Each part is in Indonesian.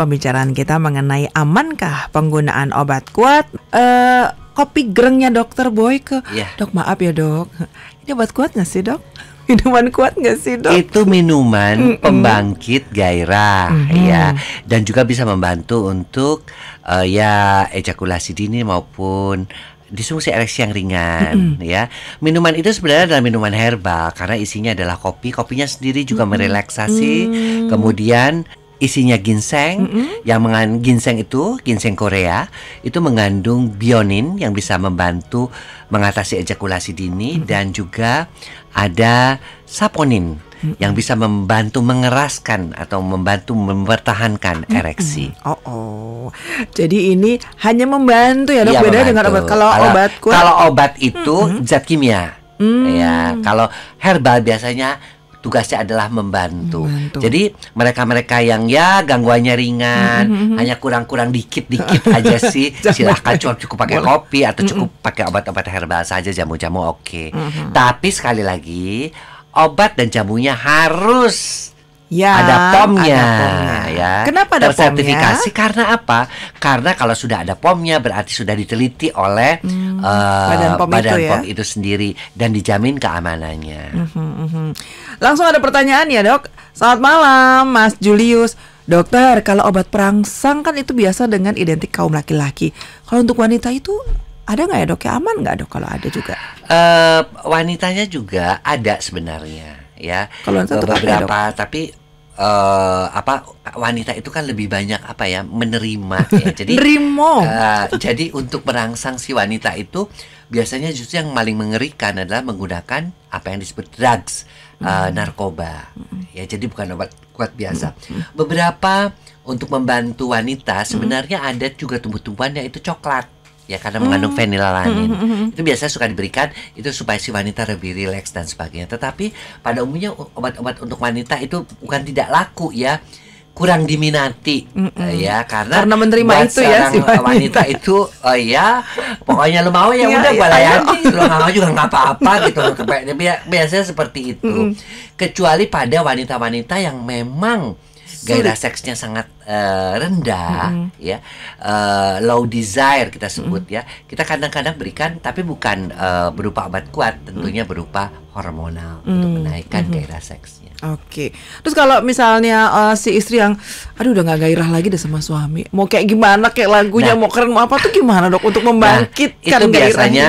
pembicaraan kita mengenai amankah penggunaan obat kuat. Uh, kopi gerengnya dokter Boy ke yeah. dok maaf ya dok ini obat kuat nggak sih dok minuman kuat nggak sih dok? Itu minuman mm -mm. pembangkit gairah mm -hmm. ya dan juga bisa membantu untuk uh, ya ejakulasi dini maupun disfungsi ereksi yang ringan mm -hmm. ya. Minuman itu sebenarnya adalah minuman herbal karena isinya adalah kopi. Kopinya sendiri juga mm -hmm. merelaksasi. Mm -hmm. Kemudian isinya ginseng mm -hmm. yang mengandung ginseng itu ginseng Korea itu mengandung bionin yang bisa membantu mengatasi ejakulasi dini mm -hmm. dan juga ada saponin Mm -hmm. yang bisa membantu mengeraskan atau membantu mempertahankan mm -hmm. ereksi. Oh, oh. Jadi ini hanya membantu ya dok ya, beda dengan obat. Kalau, kalau obat kuat. Kalau obat itu mm -hmm. zat kimia. Iya, mm. Ya, kalau herbal biasanya tugasnya adalah membantu. membantu. Jadi mereka-mereka yang ya gangguannya ringan, mm -hmm. hanya kurang-kurang dikit-dikit aja sih, silahkan cukup cukup pakai kopi atau hmm, cukup mm -hmm. pakai obat-obat herbal saja jamu-jamu oke. Okay. Mm -hmm. Tapi sekali lagi obat dan jamunya harus Ya, ada pomnya, ya. Kenapa ada Tersertifikasi pomnya? karena apa? Karena kalau sudah ada pomnya berarti sudah diteliti oleh hmm, eh, badan pom, badan itu, ya? pom itu sendiri dan dijamin keamanannya. Mhm, mhm. Langsung ada pertanyaan ya dok. Selamat malam, Mas Julius. Dokter, kalau obat perangsang kan itu biasa dengan identik kaum laki-laki. Kalau untuk wanita itu ada nggak ya dok? Ya aman nggak dok kalau ada juga? Uh, wanitanya juga ada sebenarnya ya. Kalau ya, beberapa, ya, tapi uh, apa wanita itu kan lebih banyak apa ya menerima ya. Jadi Rimo. Uh, eh, jadi untuk merangsang si wanita itu biasanya justru yang paling mengerikan adalah menggunakan apa yang disebut drugs, uh, narkoba. Hmm. Ya jadi bukan obat kuat biasa. Hmm. Beberapa untuk membantu wanita sebenarnya ada juga tumbuh-tumbuhan yaitu coklat ya karena mengandung fenilalanin. Hmm. Mm-hmm. Hmm, hmm, itu biasanya suka diberikan itu supaya si wanita lebih rileks dan sebagainya. Tetapi pada umumnya obat-obat untuk wanita itu bukan tidak laku ya kurang diminati mm -mm. ya karena karena menerima itu ya si wanita. wanita itu oh ya pokoknya lu mau ya iya, udah iya, gue iya. layani lu nggak mau juga nggak apa-apa gitu biasanya seperti itu mm -mm. kecuali pada wanita-wanita yang memang gairah seksnya sangat uh, rendah mm -hmm. ya uh, low desire kita sebut mm -hmm. ya kita kadang-kadang berikan tapi bukan uh, berupa obat kuat tentunya berupa hormonal mm -hmm. untuk menaikkan mm -hmm. gairah seksnya Oke, okay. terus kalau misalnya uh, si istri yang, aduh udah nggak gairah lagi deh sama suami, mau kayak gimana kayak lagunya, nah, mau keren mau apa tuh gimana dok untuk membangkitkan nah, itu biasanya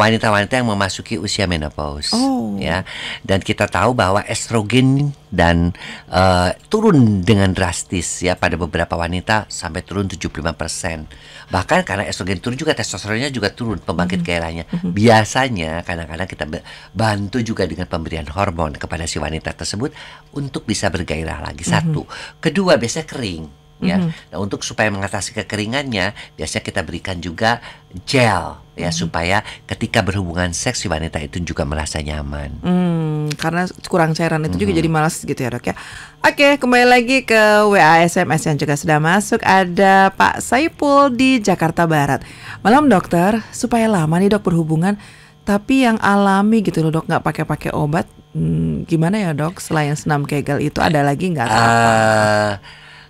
wanita-wanita uh, yang memasuki usia menopause, oh. ya, dan kita tahu bahwa estrogen dan uh, turun dengan drastis ya pada beberapa wanita sampai turun 75%. Bahkan karena estrogen turun juga testosteronnya juga turun pembangkit mm-hmm. gairahnya. Mm-hmm. Biasanya kadang-kadang kita bantu juga dengan pemberian hormon kepada si wanita tersebut untuk bisa bergairah lagi. Mm-hmm. Satu, kedua biasanya kering ya. Mm -hmm. Nah, untuk supaya mengatasi kekeringannya, biasanya kita berikan juga gel ya mm -hmm. supaya ketika berhubungan seks si wanita itu juga merasa nyaman. Hmm, karena kurang cairan itu mm -hmm. juga mm-hmm. jadi malas gitu ya, Dok ya. Oke, kembali lagi ke WA SMS yang juga sudah masuk ada Pak Saipul di Jakarta Barat. Malam, Dokter. Supaya lama nih, Dok, berhubungan tapi yang alami gitu loh dok nggak pakai-pakai obat hmm, gimana ya dok selain senam kegel itu ada lagi nggak? Uh,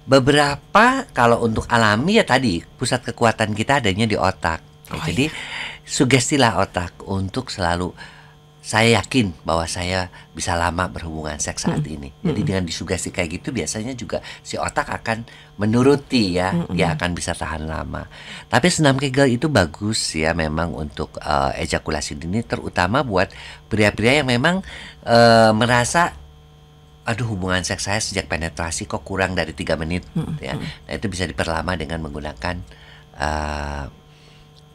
Beberapa kalau untuk alami ya tadi pusat kekuatan kita adanya di otak. Ya, jadi iya. sugestilah otak untuk selalu saya yakin bahwa saya bisa lama berhubungan seks saat hmm. ini. Jadi hmm. dengan disugesti kayak gitu biasanya juga si otak akan menuruti ya, hmm. dia akan bisa tahan lama. Tapi senam Kegel itu bagus ya memang untuk uh, ejakulasi dini terutama buat pria-pria yang memang uh, merasa aduh hubungan seks saya sejak penetrasi kok kurang dari tiga menit mm -hmm. ya nah itu bisa diperlama dengan menggunakan uh,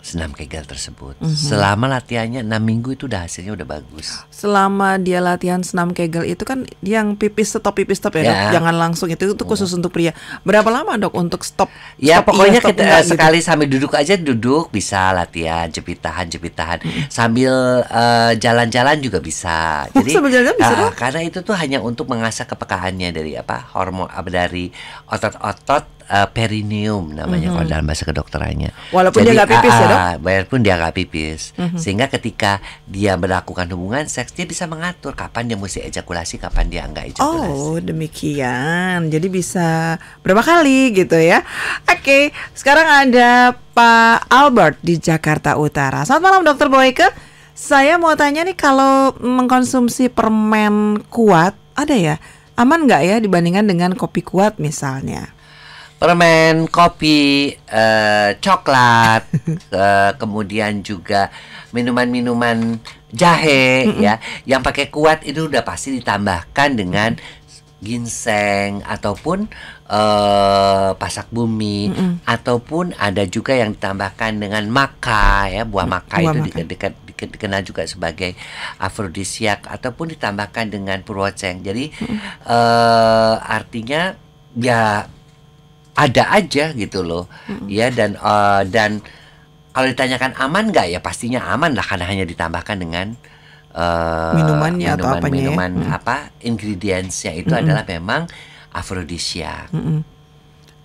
senam kegel tersebut. Mm -hmm. Selama latihannya enam minggu itu udah hasilnya udah bagus. Selama dia latihan senam kegel itu kan yang pipis stop pipis stop ya, ya. dok. Jangan langsung itu itu khusus oh. untuk pria. Berapa lama dok untuk stop? Ya stop iya, pokoknya iya, stop kita enggak, eh, gitu? sekali gitu. sambil duduk aja duduk bisa latihan jepit tahan jepit tahan. Sambil jalan-jalan uh, juga bisa. Jadi sambil jalan -jalan bisa, karena itu tuh hanya untuk mengasah kepekaannya dari apa hormon dari otot-otot uh, perineum namanya mm -hmm. kalau mhm. dalam bahasa kedokterannya. Walaupun Jadi, dia nggak pipis uh, ya ah, ah, dok? Walaupun dia nggak pipis, mm -hmm. sehingga ketika dia melakukan hubungan seks dia bisa mengatur kapan dia mesti ejakulasi, kapan dia nggak ejakulasi. Oh demikian. Jadi bisa berapa kali gitu ya? Oke, sekarang ada Pak Albert di Jakarta Utara. Selamat malam dokter Boyke. Saya mau tanya nih kalau mengkonsumsi permen kuat ada ya? Aman nggak ya dibandingkan dengan kopi kuat misalnya? permen, kopi, uh, coklat, uh, kemudian juga minuman-minuman jahe mm -mm. ya, yang pakai kuat itu udah pasti ditambahkan dengan ginseng ataupun uh, pasak bumi mm -mm. ataupun ada juga yang ditambahkan dengan maka ya buah maka buah itu maka. dekat dikenal juga sebagai afrodisiak ataupun ditambahkan dengan purwoceng jadi mm -mm. Uh, artinya ya ada aja gitu loh mm -hmm. ya dan uh, dan kalau ditanyakan aman nggak ya pastinya aman lah karena hanya ditambahkan dengan uh, minumannya minuman, atau apanya ya? minuman ya? apa ingredientsnya itu mm -hmm. adalah memang afrodisia mm -hmm.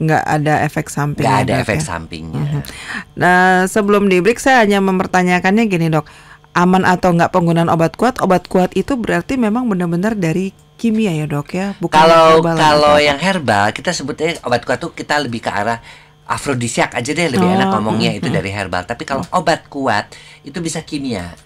nggak ada efek samping nggak ada efek ya? sampingnya nah sebelum di break saya hanya mempertanyakannya gini dok aman atau nggak penggunaan obat kuat obat kuat itu berarti memang benar-benar dari kimia ya dok ya bukan kalau kalau ya? yang herbal kita sebutnya obat kuat tuh kita lebih ke arah afrodisiak aja deh lebih oh, enak ngomongnya mm, itu mm. dari herbal tapi kalau mm. obat kuat itu bisa kimia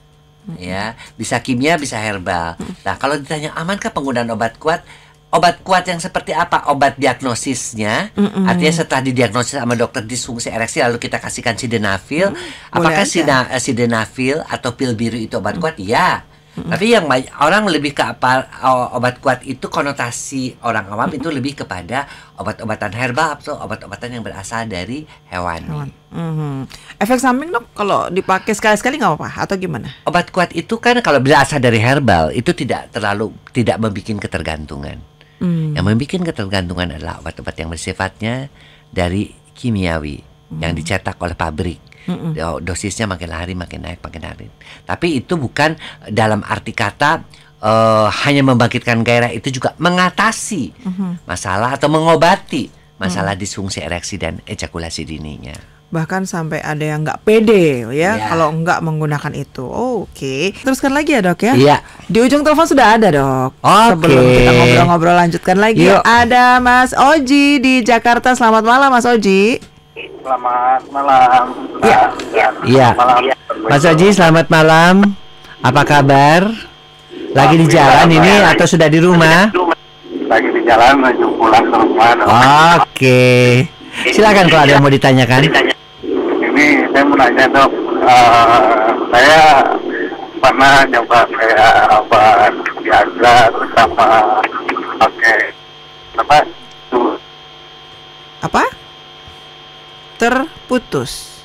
mm. ya bisa kimia bisa herbal mm. nah kalau ditanya amankah penggunaan obat kuat obat kuat yang seperti apa obat diagnosisnya mm -mm. artinya setelah didiagnosis sama dokter disfungsi ereksi lalu kita kasihkan sidenafil mm, apakah sida, sidenafil atau pil biru itu obat mm. kuat ya Hmm. Tapi yang orang lebih ke apa obat kuat itu konotasi orang awam hmm. itu lebih kepada obat-obatan herbal atau obat-obatan yang berasal dari hewan. hewan. Hmm. Efek samping dok kalau dipakai sekali-sekali nggak apa-apa atau gimana? Obat kuat itu kan kalau berasal dari herbal itu tidak terlalu tidak membuat ketergantungan. Hmm. Yang membuat ketergantungan adalah obat-obat yang bersifatnya dari kimiawi hmm. yang mm. dicetak oleh pabrik Mm -mm. Dosisnya makin hari makin naik makin hari. Tapi itu bukan eh, dalam arti kata uh, hanya membangkitkan gairah itu juga mengatasi mm -hmm. masalah atau mengobati masalah mm. disfungsi ereksi dan ejakulasi dininya. Bahkan sampai ada yang nggak pede ya yeah. kalau nggak menggunakan itu. Oh, Oke, okay. teruskan lagi ya dok ya. Yeah. Di ujung telepon sudah ada dok. Okay. Sebelum kita ngobrol-ngobrol lanjutkan lagi. Yuk. Ada Mas Oji di Jakarta. Selamat malam Mas Oji. Selamat malam. Iya. Iya. Ya. Mas Haji, selamat malam. Apa kabar? Lagi di jalan ini atau sudah di rumah? Lagi di jalan menuju pulang ke rumah. Oke. Silakan kalau ada yang mau ditanyakan. Ini saya mau nanya dok. Uh, saya pernah coba saya apa Viagra sama oke okay. apa? Apa? terputus.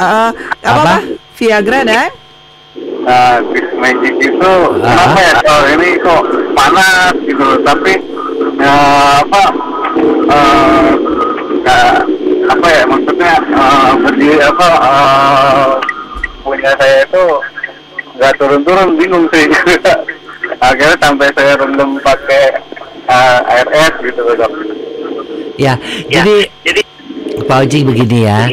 Uh, apa, apa? Viagra dan? Uh, ah, magic itu uh. ya kalau ini kok panas gitu tapi uh, apa uh, eh, gak, apa ya maksudnya uh, apa uh, punya saya itu nggak turun-turun bingung sih akhirnya sampai saya rendam pakai uh, es gitu dok ya, ya jadi jadi Pak Uji begini ya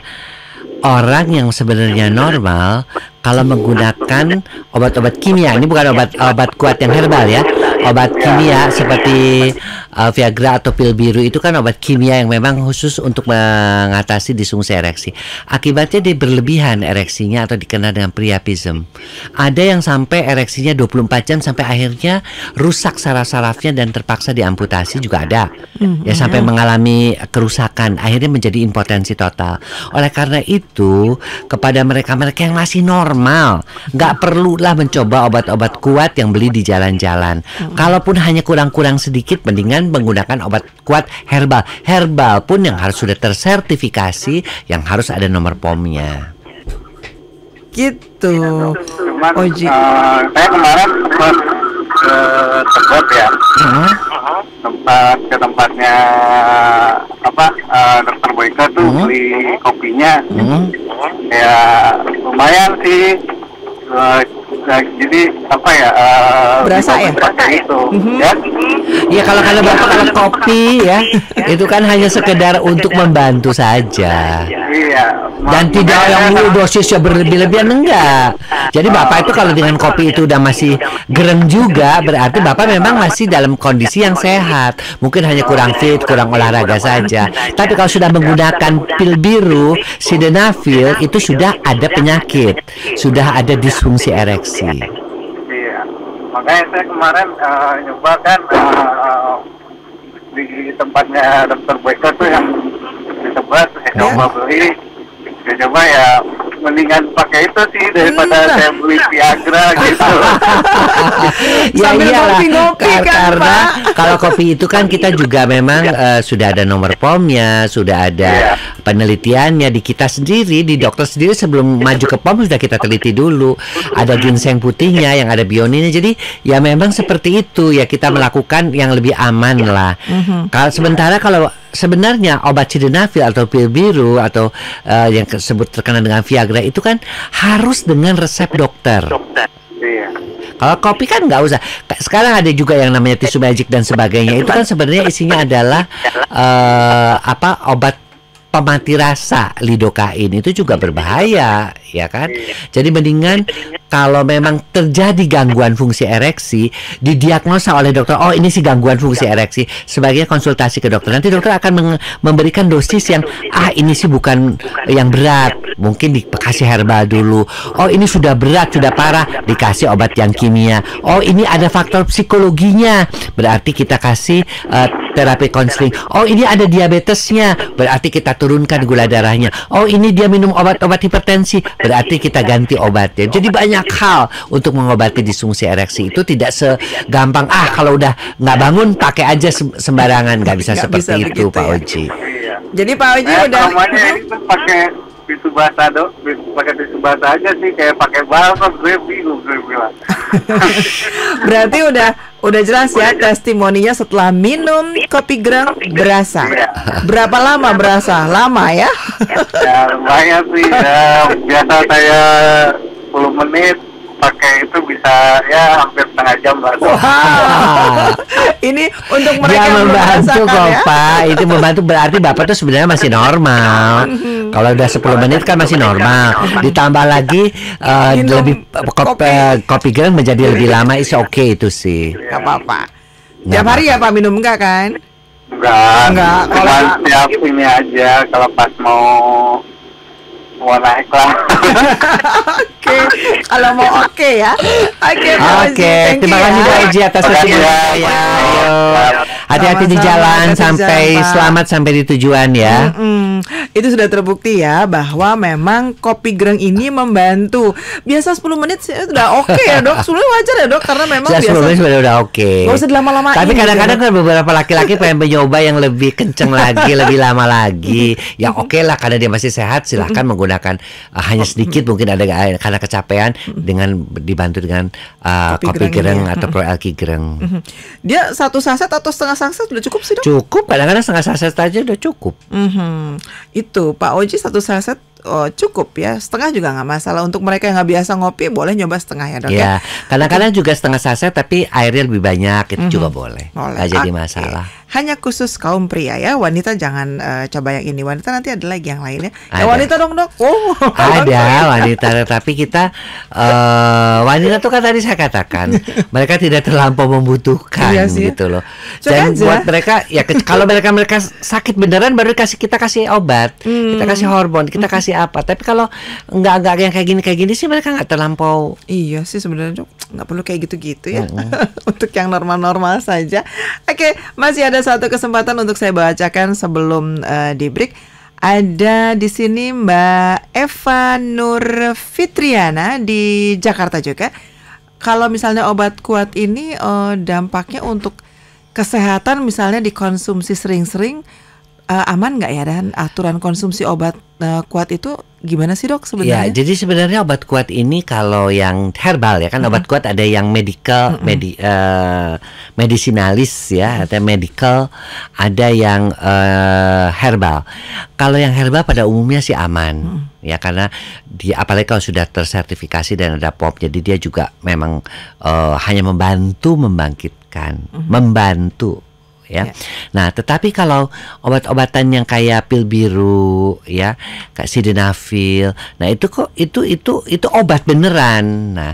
orang yang sebenarnya normal kalau menggunakan obat-obat kimia ini bukan obat obat kuat yang herbal ya obat kimia seperti uh, Viagra atau pil biru itu kan obat kimia yang memang khusus untuk mengatasi disfungsi ereksi. Akibatnya dia berlebihan ereksinya atau dikenal dengan priapism. Ada yang sampai ereksinya 24 jam sampai akhirnya rusak saraf-sarafnya dan terpaksa diamputasi juga ada. Ya sampai mengalami kerusakan akhirnya menjadi impotensi total. Oleh karena itu kepada mereka-mereka yang masih normal nggak perlulah mencoba obat-obat kuat yang beli di jalan-jalan. Kalaupun hanya kurang-kurang sedikit, mendingan menggunakan obat kuat herbal. Herbal pun yang harus sudah tersertifikasi, yang harus ada nomor pomnya. Gitu. Cuman, oh, Uh, saya kemarin sempat ke eh, tempat ya. Huh? Tempat ke tempatnya apa uh, dokter Boyka tuh uh-huh. beli kopinya. uh-huh. Ya lumayan sih Eh, eh, jadi apa ya uh, berasa ya berasa itu mm -hmm. ya ya kalau kalau iya, bapak kalau ya, kopi ya itu kan hanya kan sekedar untuk membantu saja iya dan tidak yang dosisnya berlebih-lebihan enggak jadi oh, bapak itu kalau dengan kopi itu udah masih gereng juga berarti bapak memang masih dalam kondisi yang sehat mungkin hanya oh, iya, kurang fit kurang olahraga saja tapi kalau sudah menggunakan pil biru sidenafil itu sudah ada penyakit sudah ada di disfungsi ereksi. Iya, makanya saya kemarin uh, nyoba kan uh, di tempatnya dokter Boyko tuh yang disebut saya eh, coba beli ya coba ya mendingan pakai itu sih daripada hmm. saya beli Viagra gitu. ya Sambil iyalah. Kopi kan, Kar kan, karena Pak? kalau kopi itu kan kita juga memang uh, sudah ada nomor pomnya, sudah ada ya. penelitiannya di kita sendiri, di dokter sendiri sebelum ya. maju ke pom sudah kita teliti dulu. Ada ginseng putihnya, yang ada bioninnya. Jadi ya memang seperti itu ya kita melakukan yang lebih aman ya. lah. Mm -hmm. Kalau sementara kalau sebenarnya obat sildenafil atau pil biru atau uh, yang disebut terkenal dengan Viagra itu kan harus dengan resep dokter. Dokter. Iya. Kalau kopi kan nggak usah. Sekarang ada juga yang namanya tisu magic dan sebagainya. Itu kan sebenarnya isinya adalah uh, apa obat pemati rasa lidokain itu juga berbahaya, ya kan? Iya. Jadi mendingan iya kalau memang terjadi gangguan fungsi ereksi didiagnosa oleh dokter oh ini sih gangguan fungsi ya. ereksi sebagai konsultasi ke dokter nanti dokter akan memberikan dosis yang ah ini sih bukan yang berat mungkin dikasih herbal dulu oh ini sudah berat sudah parah dikasih obat yang kimia oh ini ada faktor psikologinya berarti kita kasih uh, terapi konseling. Oh, ini ada diabetesnya, berarti kita turunkan gula darahnya. Oh, ini dia minum obat-obat hipertensi, berarti kita ganti obatnya. Jadi banyak banyak hal untuk mengobati disfungsi ereksi itu tidak segampang ah kalau udah nggak bangun pakai aja sembarangan nggak bisa gak seperti bisa itu Pak ya. Iya. Jadi Pak Oji eh, udah itu pakai tisu basah dong, pakai tisu basah aja sih kayak pakai balsam gue bingung gue bilang. Berarti udah udah jelas ya testimoninya setelah minum kopi gerang berasa. Iya. Berapa lama berasa? Lama ya? ya lumayan sih. Ya, biasa saya 10 menit pakai itu bisa ya hampir setengah jam lah. Wow. ini untuk mereka yang membantu kok ya. Pak. Itu membantu berarti Bapak tuh sebenarnya masih normal. Hmm. Kalau udah 10 menit kan masih normal. Ditambah lagi uh, lebih kopi, eh, kopi, kopi menjadi iya. lebih lama itu oke okay itu sih. ya. apa-apa. Tiap apa. hari ya Pak minum enggak kan? Enggak. Enggak. Kalau tiap ini aja kalau pas mau semua naik lah. oke, kalau mau oke okay ya. Oke, okay, Oke, okay, terima ya. kasih Pak Aji atas waktunya. Ya. Hati-hati di jalan sampai jalan, selamat sampai di tujuan ya. Mm -mm. Itu sudah terbukti ya bahwa memang kopi greng ini membantu. Biasa 10 menit eh, sudah oke okay ya, Dok. Sebenarnya wajar ya, Dok, karena memang biasa 10 menit sudah oke. Okay. Enggak usah lama-lama. Tapi gitu. kadang-kadang kan beberapa laki-laki pengen mencoba yang lebih kenceng lagi, lebih lama lagi. Ya oke okay lah karena dia masih sehat silahkan menggunakan menggunakan uh, hanya oh, sedikit mungkin ada eh, karena kecapean dengan dibantu dengan uh, kopi, kopi gereng, ya. atau proelki gereng. Dia satu saset atau setengah saset sudah cukup sih dong? Cukup, kadang-kadang setengah saset aja sudah cukup. Mm-hmm. Itu Pak Oji satu saset oh, cukup ya setengah juga nggak masalah untuk mereka yang nggak biasa ngopi boleh nyoba setengah ya dok iya. ya, karena kadang-kadang juga setengah saset tapi airnya lebih banyak itu mm-hmm. juga boleh nggak jadi masalah hanya khusus kaum pria ya. Wanita jangan uh, coba yang ini. Wanita nanti ada lagi yang lainnya. Eh, ada. Ya wanita dong dok. Oh. Ada wanita, tapi kita uh, wanita tuh kan tadi saya katakan mereka tidak terlampau membutuhkan iya gitu loh. Cuk Dan aja. Kan buat ya. mereka ya kalau mereka mereka sakit beneran baru kasih kita kasih obat, hmm. kita kasih hormon, kita kasih hmm. apa. Tapi kalau nggak nggak yang kayak gini kayak gini sih mereka nggak terlampau. Iya sih sebenarnya dok nggak perlu kayak gitu-gitu ya. Mm -hmm. Untuk yang normal-normal saja. Oke masih ada ada satu kesempatan untuk saya bacakan sebelum uh, di break. Ada di sini Mbak Eva Nur Fitriana di Jakarta juga. Kalau misalnya obat kuat ini uh, dampaknya untuk kesehatan misalnya dikonsumsi sering-sering uh, aman nggak ya dan aturan konsumsi obat uh, kuat itu gimana sih dok sebenarnya? Ya, jadi sebenarnya obat kuat ini kalau yang herbal ya kan -hmm. obat kuat ada yang medical, mm -hmm. medi, uh, eh, medisinalis ya atau medical, ada yang uh, herbal. Kalau yang herbal pada umumnya sih aman. -hmm ya karena dia apalagi kalau sudah tersertifikasi dan ada pop jadi dia juga memang uh, hanya membantu membangkitkan mm -hmm. membantu ya. ya. Nah, tetapi kalau obat-obatan yang kayak pil biru ya, kayak sildenafil, nah itu kok itu itu itu obat beneran. Nah,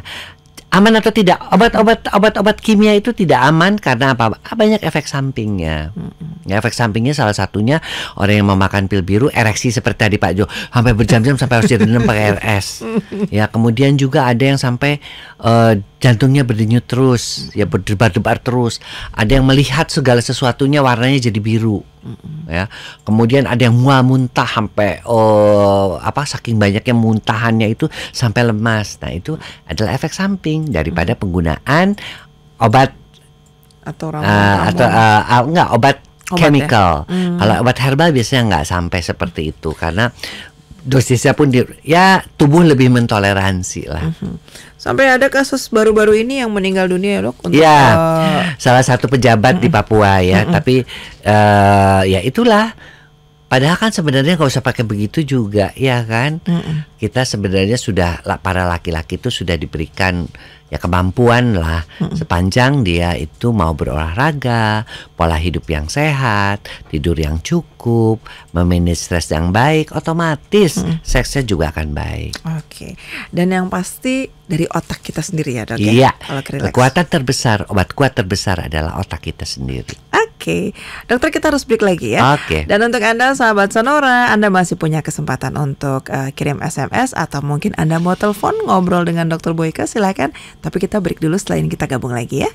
aman atau tidak obat-obat obat-obat kimia itu tidak aman karena apa ah, banyak efek sampingnya ya, efek sampingnya salah satunya orang yang memakan pil biru ereksi seperti tadi Pak Jo sampai berjam-jam sampai harus direndam pakai RS ya kemudian juga ada yang sampai uh, jantungnya berdenyut terus, ya berdebar-debar terus. Ada yang melihat segala sesuatunya warnanya jadi biru, mm ya. Kemudian ada yang mual muntah sampai oh apa saking banyaknya muntahannya itu sampai lemas. Nah itu adalah efek samping daripada mm penggunaan obat atau eh, ramuan, uh, atau uh, uh, enggak obat Obat ya? chemical. Ya? Hmm. Kalau obat herbal biasanya nggak sampai seperti itu karena dosisnya pun di, ya tubuh lebih mentoleransi lah. Mhm. Sampai ada kasus baru-baru ini yang meninggal dunia loh ya, dok. Untuk, ya, uh... salah satu pejabat mm di mhm. Papua ya, mm-hmm. tapi uh, ya itulah. Padahal kan sebenarnya nggak usah pakai begitu juga, ya kan? mm kita sebenarnya sudah para laki-laki itu sudah diberikan ya kemampuan lah hmm. sepanjang dia itu mau berolahraga, pola hidup yang sehat, tidur yang cukup, memanage stres yang baik, otomatis hmm. seksnya juga akan baik. Oke. Okay. Dan yang pasti dari otak kita sendiri ya, Dok. Ya? Iya. Ya? Kekuatan terbesar, obat kuat terbesar adalah otak kita sendiri. Oke. Okay. Dokter kita harus break lagi ya. Oke. Okay. Dan untuk Anda sahabat Sonora, Anda masih punya kesempatan untuk uh, kirim SMS SMS atau mungkin Anda mau telepon ngobrol dengan dokter Boyke silakan. Tapi kita break dulu setelah ini kita gabung lagi ya.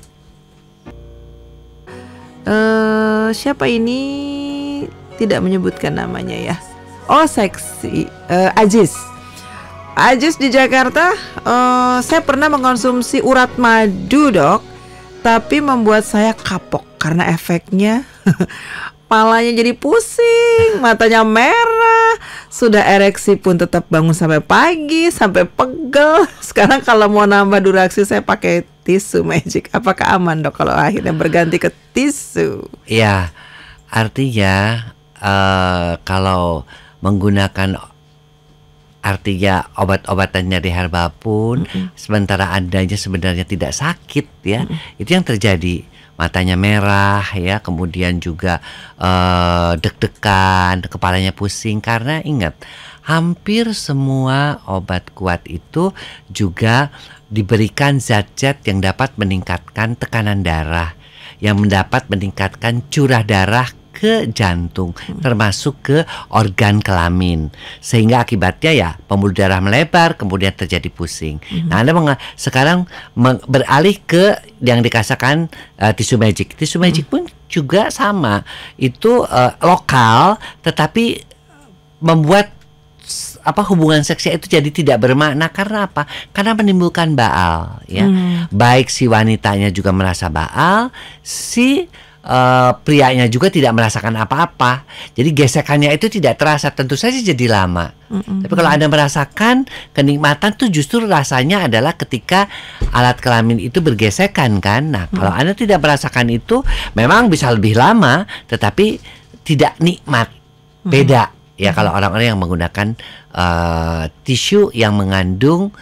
Uh, siapa ini tidak menyebutkan namanya ya? Oh seksi uh, Ajis. Ajis di Jakarta, uh, saya pernah mengonsumsi urat madu dok, tapi membuat saya kapok karena efeknya palanya jadi pusing, matanya merah, sudah ereksi pun tetap bangun sampai pagi, sampai pegel. Sekarang kalau mau nambah durasi saya pakai tisu magic. Apakah aman dok kalau akhirnya berganti ke tisu? Iya, artinya uh, kalau menggunakan artinya obat-obatan nyari herba pun mm -hmm. sementara adanya sebenarnya tidak sakit ya. Mm -hmm. Itu yang terjadi matanya merah ya, kemudian juga uh, deg-degan, kepalanya pusing karena ingat hampir semua obat kuat itu juga diberikan zat-zat yang dapat meningkatkan tekanan darah yang mendapat meningkatkan curah darah ke jantung, hmm. termasuk ke organ kelamin. Sehingga akibatnya ya pembuluh darah melebar, kemudian terjadi pusing. Hmm. Nah, Anda meng- sekarang meng- beralih ke yang dikasihkan uh, eh, tisu magic. Tisu magic hmm. pun juga sama. Itu uh, lokal tetapi membuat apa hubungan seksnya itu jadi tidak bermakna karena apa? Karena menimbulkan baal ya. Hmm. Baik si wanitanya juga merasa baal, si uh, prianya juga tidak merasakan apa-apa. Jadi gesekannya itu tidak terasa, tentu saja jadi lama. Mm -hmm. Tapi kalau Anda merasakan kenikmatan tuh justru rasanya adalah ketika alat kelamin itu bergesekan kan. Nah, mm -hmm. kalau Anda tidak merasakan itu memang bisa lebih lama tetapi tidak nikmat. Beda mm -hmm. ya kalau orang-orang yang menggunakan uh, tisu yang mengandung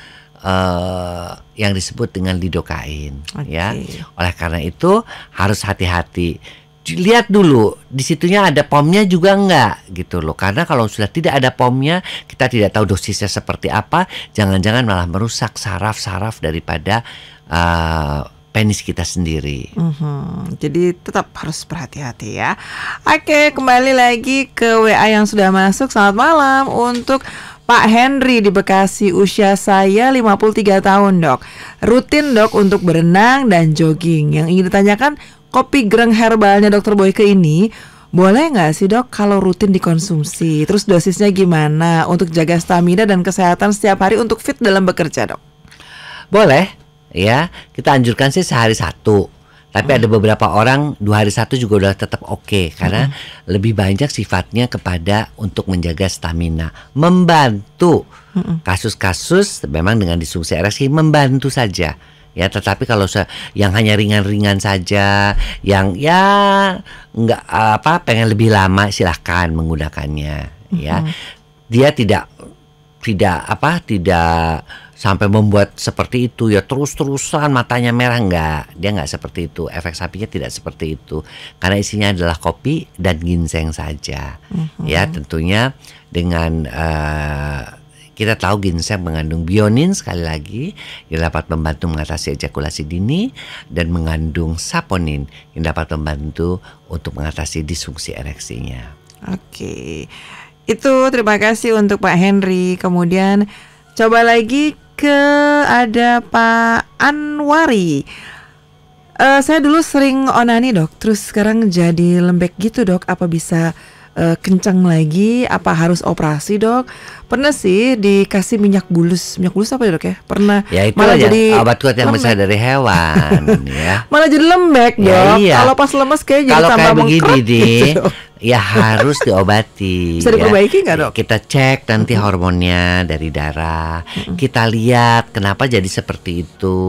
Eh, yang disebut dengan lidokain okay. ya. Oleh karena itu harus hati-hati. Lihat dulu disitunya ada pomnya juga enggak gitu loh. Karena kalau sudah tidak ada pomnya, kita tidak tahu dosisnya seperti apa, jangan-jangan malah merusak saraf-saraf daripada uh, penis kita sendiri. Mm-hmm. Jadi tetap harus berhati-hati ya. Oke, kembali lagi ke WA yang sudah masuk. Selamat malam untuk Pak Henry di Bekasi, usia saya 53 tahun dok. Rutin dok untuk berenang dan jogging. Yang ingin ditanyakan, kopi greng herbalnya dokter Boyke ini boleh nggak sih dok kalau rutin dikonsumsi? Terus dosisnya gimana untuk jaga stamina dan kesehatan setiap hari untuk fit dalam bekerja dok? Boleh, ya kita anjurkan sih sehari satu tapi hmm. ada beberapa orang dua hari satu juga udah tetap oke okay, karena hmm. lebih banyak sifatnya kepada untuk menjaga stamina membantu hmm. kasus-kasus hmm. memang dengan disfungsi ereksi membantu saja ya tetapi kalau yang hanya ringan-ringan saja yang ya nggak apa pengen lebih lama silahkan menggunakannya ya hmm. dia tidak tidak apa tidak sampai membuat seperti itu ya terus-terusan matanya merah nggak dia nggak seperti itu efek sapinya tidak seperti itu karena isinya adalah kopi dan ginseng saja mm-hmm. ya tentunya dengan uh, kita tahu ginseng mengandung bionin sekali lagi yang dapat membantu mengatasi ejakulasi dini dan mengandung saponin yang dapat membantu untuk mengatasi disfungsi ereksinya. Oke. Itu terima kasih untuk Pak Henry. Kemudian coba lagi ke ada Pak Anwari. Uh, saya dulu sering onani dok, terus sekarang jadi lembek gitu dok. Apa bisa uh, kencang lagi? Apa harus operasi dok? Pernah sih dikasih minyak bulus, minyak bulus apa ya dok ya? Pernah. Ya itu malah aja. jadi obat kuat yang besar dari hewan. ya. Malah jadi lembek ya, dok. Ya, iya. Kalau pas lemes kayak jadi Kalau tambah kayak begini, gitu, Ya harus diobati. Bisa ya. diperbaiki nggak ya. dok? Kita cek nanti hormonnya dari darah. Kita lihat kenapa jadi seperti itu.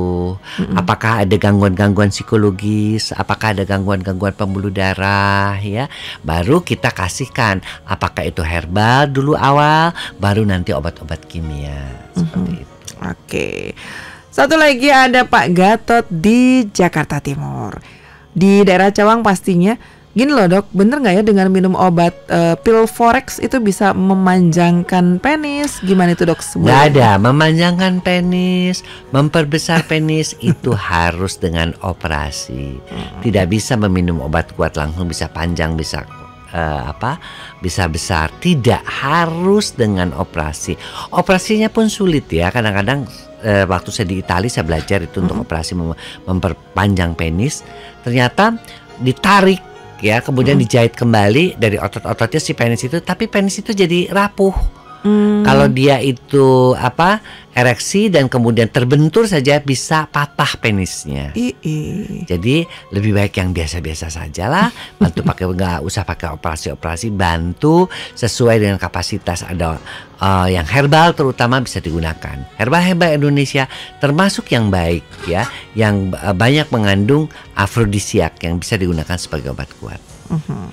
Apakah ada gangguan-gangguan psikologis? Apakah ada gangguan-gangguan pembuluh darah? Ya, baru kita kasihkan. Apakah itu herbal dulu awal, baru nanti obat-obat kimia seperti itu. Oke. Satu lagi ada Pak Gatot di Jakarta Timur. Di daerah Cawang pastinya Gini loh dok, bener nggak ya dengan minum obat uh, eh, pil forex itu bisa memanjangkan penis? Gimana itu dok? Sebenarnya? Gak ada, memanjangkan penis, memperbesar penis itu harus dengan operasi. Hmm. Tidak bisa meminum obat kuat langsung bisa panjang bisa uh, apa? Bisa besar. Tidak harus dengan operasi. Operasinya pun sulit ya, kadang-kadang eh, waktu saya di Italia saya belajar itu untuk hmm. operasi memperpanjang penis. Ternyata ditarik ya kemudian hmm. dijahit kembali dari otot-ototnya si penis itu tapi penis itu jadi rapuh Hmm. Kalau dia itu apa ereksi dan kemudian terbentur saja bisa patah penisnya. -i. Jadi lebih baik yang biasa-biasa saja lah. Bantu pakai nggak usah pakai operasi-operasi. Bantu sesuai dengan kapasitas ada uh, yang herbal terutama bisa digunakan. Herbal herbal Indonesia termasuk yang baik ya, yang eh, banyak mengandung afrodisiak yang bisa digunakan sebagai obat kuat. Uh mhm. -huh.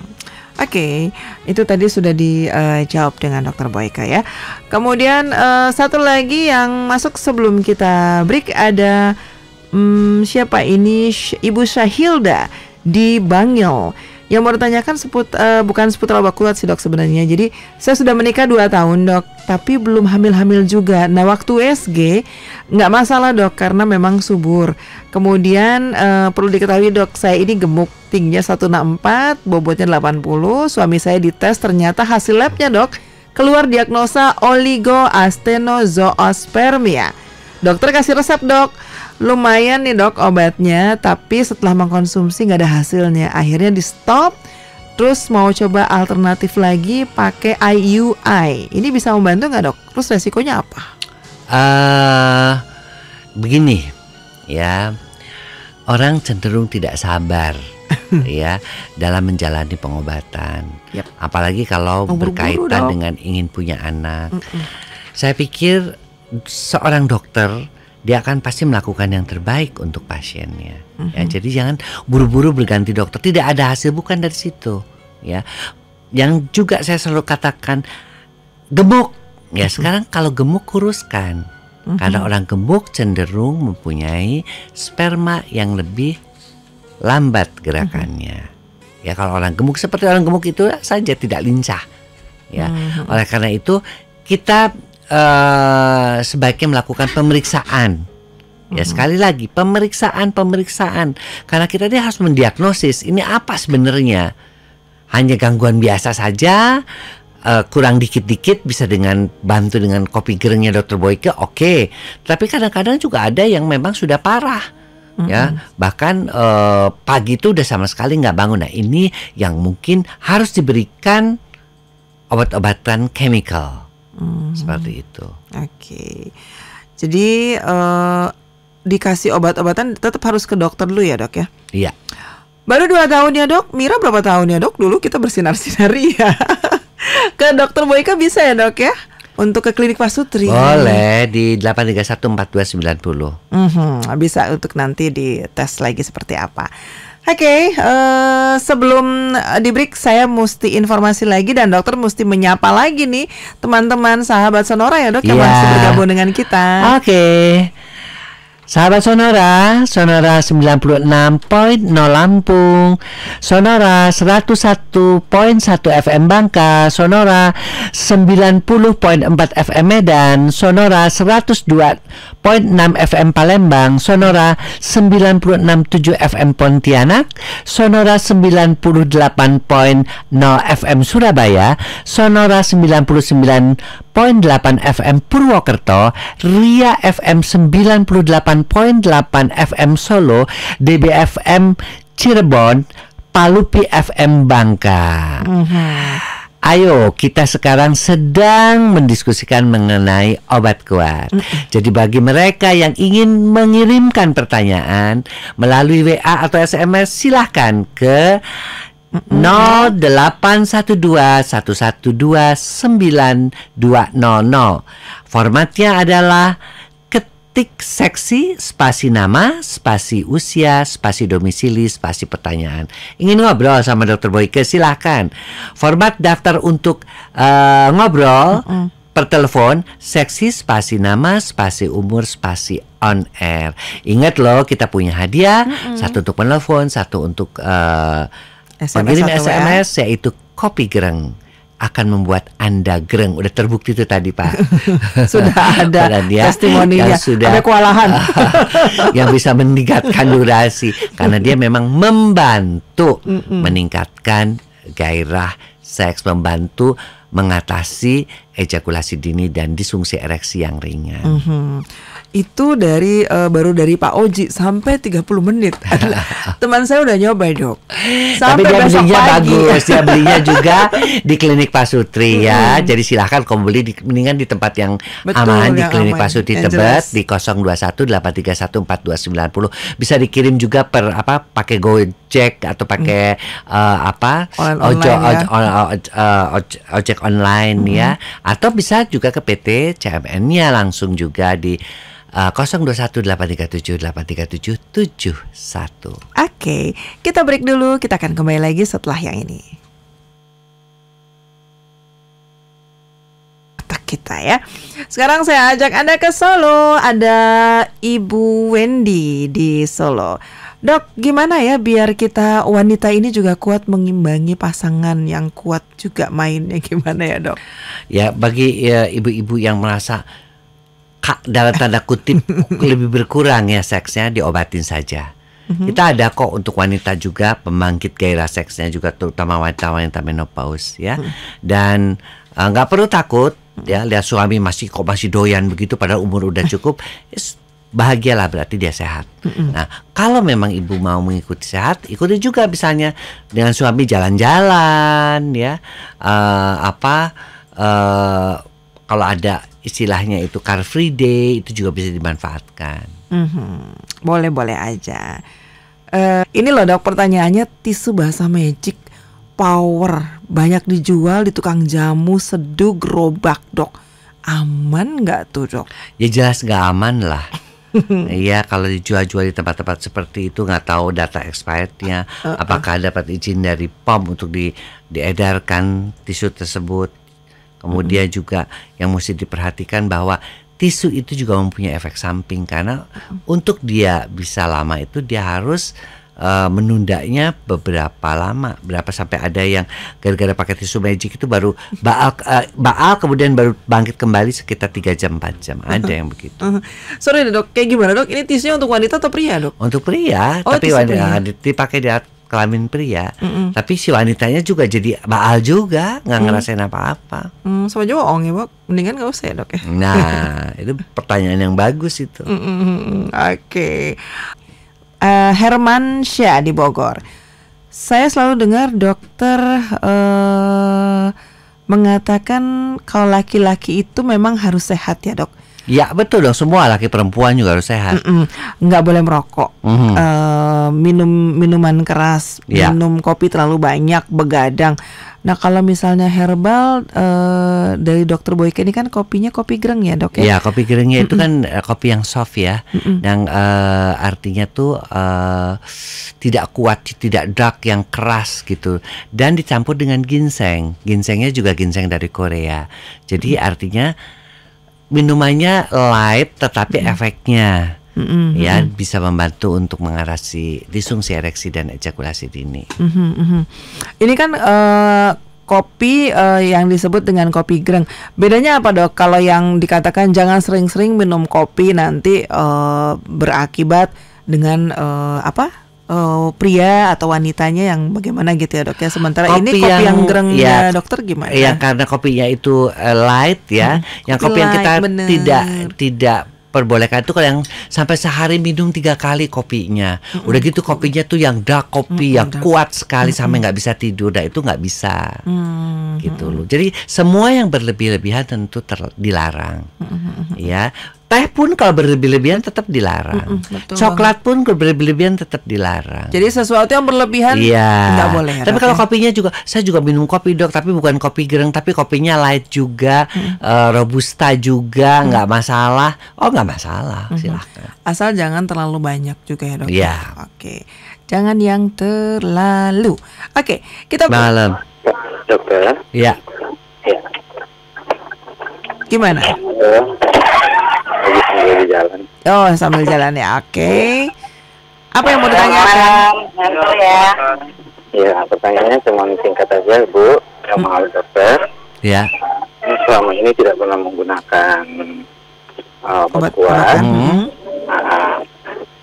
Oke, okay, itu tadi sudah dijawab eh, uh, dengan Dokter Boyka ya. Kemudian uh, satu lagi yang masuk sebelum kita break ada um, siapa ini Ibu Syahilda di Bangil. Yang mau ditanyakan seput, uh, bukan seputar obat kuat sih dok sebenarnya. Jadi saya sudah menikah 2 tahun dok, tapi belum hamil-hamil juga. Nah waktu SG nggak masalah dok karena memang subur. Kemudian uh, perlu diketahui dok saya ini gemuk tingginya 164, bobotnya 80. Suami saya dites ternyata hasil labnya dok keluar diagnosa oligoastenozoospermia. Dokter kasih resep dok. Lumayan nih dok obatnya, tapi setelah mengkonsumsi gak ada hasilnya. Akhirnya di stop. Terus mau coba alternatif lagi pakai IUI. Ini bisa membantu gak dok? Terus resikonya apa? Uh, begini ya, orang cenderung tidak sabar ya dalam menjalani pengobatan. Yep. Apalagi kalau berkaitan dengan ingin punya anak. Mm -mm. Saya pikir seorang dokter dia akan pasti melakukan yang terbaik untuk pasiennya. Mm -hmm. ya, mhm. jadi jangan buru-buru berganti dokter. Tidak ada hasil bukan dari situ. Ya, yang juga saya selalu katakan gemuk. Ya mm -hmm. sekarang kalau gemuk kuruskan. Mm -hmm. Karena orang gemuk cenderung mempunyai sperma yang lebih lambat gerakannya. Mm -hmm. Ya kalau orang gemuk seperti orang gemuk itu saja tidak lincah. Ya, mm -hmm. oleh karena itu kita uh, sebaiknya melakukan pemeriksaan. Ya mm-hmm. sekali lagi pemeriksaan pemeriksaan karena kita ini harus mendiagnosis ini apa sebenarnya hanya gangguan biasa saja uh, kurang dikit-dikit bisa dengan bantu dengan kopi geringnya dokter Boyke oke okay. tapi kadang-kadang juga ada yang memang sudah parah mm-hmm. ya bahkan uh, pagi itu udah sama sekali nggak bangun nah ini yang mungkin harus diberikan obat-obatan chemical Hmm. Seperti itu. Oke. Okay. Jadi uh, dikasih obat-obatan tetap harus ke dokter dulu ya dok ya? Iya. Baru dua tahun ya dok. Mira berapa tahun ya dok? Dulu kita bersinar-sinari ya. ke dokter Boyka bisa ya dok ya? Untuk ke klinik Pak Sutri Boleh di 8314290 mm -hmm. Bisa untuk nanti dites lagi seperti apa Oke, okay, uh, eh, sebelum eh, di break saya mesti informasi lagi dan dokter mesti menyapa lagi nih teman-teman sahabat Sonora ya dok yeah. yang iya. masih bergabung dengan kita. Oke. Okay. Sahabat Sonora, Sonora 96.0 Lampung, Sonora 101.1 FM Bangka, Sonora 90.4 FM Medan, Sonora 102.6 FM Palembang, Sonora 96.7 FM Pontianak, Sonora 98.0 FM Surabaya, Sonora 99.8 FM Purwokerto, Ria FM 98 98.8 FM Solo, DBFM Cirebon, Palupi FM Bangka. Mm-hmm. Ayo, kita sekarang sedang mendiskusikan mengenai obat kuat. Mm -hmm. Jadi bagi mereka yang ingin mengirimkan pertanyaan melalui WA atau SMS silahkan ke 08121129200. Formatnya adalah ketik seksi, spasi nama, spasi usia, spasi domisili, spasi pertanyaan. Ingin ngobrol sama dokter Boyke silahkan. Format daftar untuk uh, ngobrol mm -mm. per telepon, seksi, spasi nama, spasi umur, spasi on air. Ingat loh kita punya hadiah, mm -hmm. satu untuk penelpon, satu untuk uh, eh, SMS, mengirim SMS, yaitu kopi gereng akan membuat Anda greng. Udah terbukti itu tadi, Pak. sudah ada dia testimoninya. Yang sudah ada kewalahan. yang bisa meningkatkan durasi karena dia memang membantu mm -mm. meningkatkan gairah seks, membantu mengatasi ejakulasi dini dan disfungsi ereksi yang ringan. Mm -hmm itu dari uh, baru dari Pak Oji sampai 30 menit. Teman saya udah nyoba, Dok. Sampai Tapi dia belinya pagi. bagus, dia belinya juga di klinik Pak Sutri hmm. Jadi silahkan kamu beli di, mendingan di tempat yang Betul, aman di klinik aman. Pak Sutri Tebet di 021 831 4290. Bisa dikirim juga per apa pakai Go ojek atau pakai hmm. uh, apa Online, ojo, ya. ojo, ojo, eh, ojo, ojek online hmm. ya atau bisa juga ke PT CMN-nya langsung juga di eh, Uh, 0218378371 Oke, okay, kita break dulu. Kita akan kembali lagi setelah yang ini. kita ya. Sekarang saya ajak Anda ke Solo. Ada Ibu Wendy di Solo. Dok, gimana ya biar kita wanita ini juga kuat mengimbangi pasangan yang kuat juga mainnya gimana ya, Dok? Ya, bagi ibu ya, ibu-ibu yang merasa kak dalam tanda kutip lebih berkurang ya seksnya diobatin saja. Mm-hmm. Kita ada kok untuk wanita juga pembangkit gairah seksnya juga terutama wanita-wanita menopause ya. Mm-hmm. Dan eh, nggak uh, perlu takut ya lihat suami masih kok masih doyan begitu padahal umur udah cukup bahagialah berarti dia sehat. Mm-hmm. Nah, kalau memang ibu mau mengikuti sehat, ikuti juga misalnya dengan suami jalan-jalan ya. Uh, apa uh, kalau ada istilahnya itu car free day itu juga bisa dimanfaatkan. Mm-hmm. Boleh-boleh aja. Uh, ini loh dok pertanyaannya tisu bahasa magic power banyak dijual di tukang jamu seduh gerobak dok aman nggak tuh dok? Ya jelas nggak aman lah. Iya, kalau dijual-jual di tempat-tempat seperti itu nggak tahu data expirednya, uh, uh, uh. apakah dapat izin dari POM untuk di diedarkan tisu tersebut. Kemudian juga yang mesti diperhatikan bahwa tisu itu juga mempunyai efek samping karena untuk dia bisa lama itu dia harus uh, menundanya beberapa lama, berapa sampai ada yang gara-gara pakai tisu magic itu baru baal uh, baal kemudian baru bangkit kembali sekitar tiga jam 4 jam. Ada yang begitu. Sorry dok, kayak gimana dok? Ini tisunya untuk wanita atau pria dok? Untuk pria, oh, tapi wanita dipakai di kelamin pria, mm -mm. tapi si wanitanya juga jadi baal juga, nggak mm. ngerasain apa-apa. Mm, sama juga ong ya, Bok. Mendingan nggak usah ya, Dok ya. Nah, itu pertanyaan yang bagus itu. Mm -mm. Oke. Okay uh, Herman Syah di Bogor. Saya selalu dengar dokter uh, mengatakan kalau laki-laki itu memang harus sehat ya dok. Ya betul dong semua laki perempuan juga harus sehat. Mm -mm, nggak boleh merokok, mm -hmm. uh, minum minuman keras, yeah. minum kopi terlalu banyak, begadang Nah kalau misalnya herbal uh, dari dokter Boyke ini kan kopinya kopi greng ya dok ya? Iya kopi grengnya itu kan eh, kopi yang soft ya, yang uh, artinya tuh uh, tidak kuat, tidak dark, yang keras gitu. Dan dicampur dengan ginseng, ginsengnya juga ginseng dari Korea. Jadi artinya minumannya light tetapi mm -mm. efeknya mm-hmm. ya bisa membantu untuk mengatasi disfungsi ereksi dan ejakulasi dini. Mm-hmm, mm-hmm. Ini kan uh, kopi uh, yang disebut dengan kopi greng. Bedanya apa dok? Kalau yang dikatakan jangan sering-sering minum kopi nanti uh, berakibat dengan uh, apa? Oh, pria atau wanitanya yang bagaimana gitu ya dok ya sementara kopi ini kopi yang, yang ya, dokter gimana? Ya karena kopinya itu uh, light ya, hmm, yang kopi, kopi light, yang kita bener. tidak tidak perbolehkan itu kalau yang sampai sehari minum tiga kali kopinya mm-hmm. udah gitu kopinya tuh yang dark kopi hmm yang kuat sekali mm-hmm. sampai nggak bisa tidur dah itu nggak bisa hmm gitu loh jadi semua yang berlebih-lebihan tentu ter- dilarang hmm ya Teh pun kalau berlebihan tetap dilarang. Mm -mm, betul Coklat banget. pun kalau berlebihan tetap dilarang. Jadi sesuatu yang berlebihan iya. tidak boleh. tapi kalau kopinya juga, saya juga minum kopi dok, tapi bukan kopi gereng, tapi kopinya light juga, mm. uh, robusta juga, mm. nggak masalah. Oh nggak masalah, mm -hmm. silahkan. Asal jangan terlalu banyak juga ya dok. Iya. Oke, jangan yang terlalu. Oke, okay, kita malam. Dokter. Iya. Ya. Gimana? sambil jalan. Oh, sambil jalan ya. Oke. Okay. Apa yang mau ditanyakan? Halo ya. Iya, pertanyaannya cuma singkat aja, Bu. Sama hmm. dokter. Iya. Selama ini tidak pernah menggunakan uh, obat kuat. Hmm. Uh,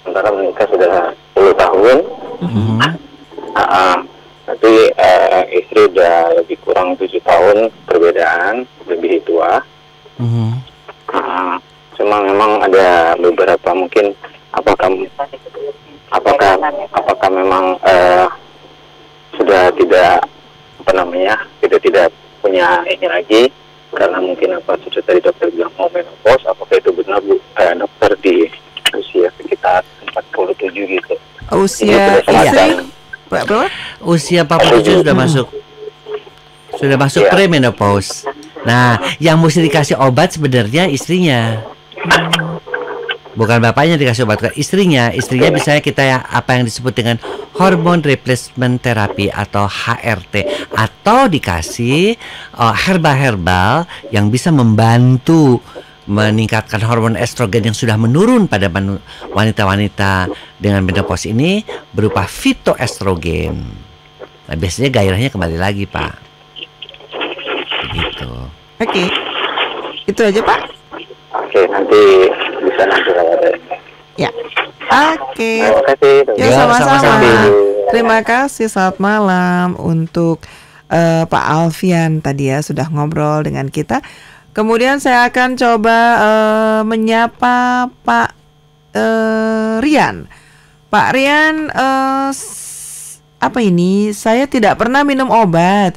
sementara menikah sudah 10 tahun. Hmm. Uh, tapi uh, istri sudah lebih kurang tujuh tahun perbedaan, lebih tua. Hmm ada beberapa mungkin apakah apakah apakah memang uh, sudah tidak apa namanya tidak tidak punya ini lagi karena mungkin apa sudah tadi dokter bilang mau oh, menopause apakah itu benar bu eh, dokter di usia sekitar 47 gitu usia iya Berapa? usia 47 sudah masuk sudah masuk yeah. premenopause nah yang mesti dikasih obat sebenarnya istrinya hmm bukan bapaknya dikasih obat ke istrinya istrinya misalnya kita ya apa yang disebut dengan hormon replacement therapy atau HRT atau dikasih herbal eh, herbal-herbal yang bisa membantu meningkatkan hormon estrogen yang sudah menurun pada wanita-wanita dengan menopause ini berupa fitoestrogen. Nah, biasanya gairahnya kembali lagi, Pak. Begitu. Oke. Okay. Itu aja, Pak. Oke, okay, nanti Ya. Oke. Okay. Ya, ya sama-sama. Terima kasih. Selamat malam untuk uh, Pak Alfian tadi ya sudah ngobrol dengan kita. Kemudian saya akan coba uh, menyapa Pak uh, Rian. Pak Rian, uh, apa ini? Saya tidak pernah minum obat,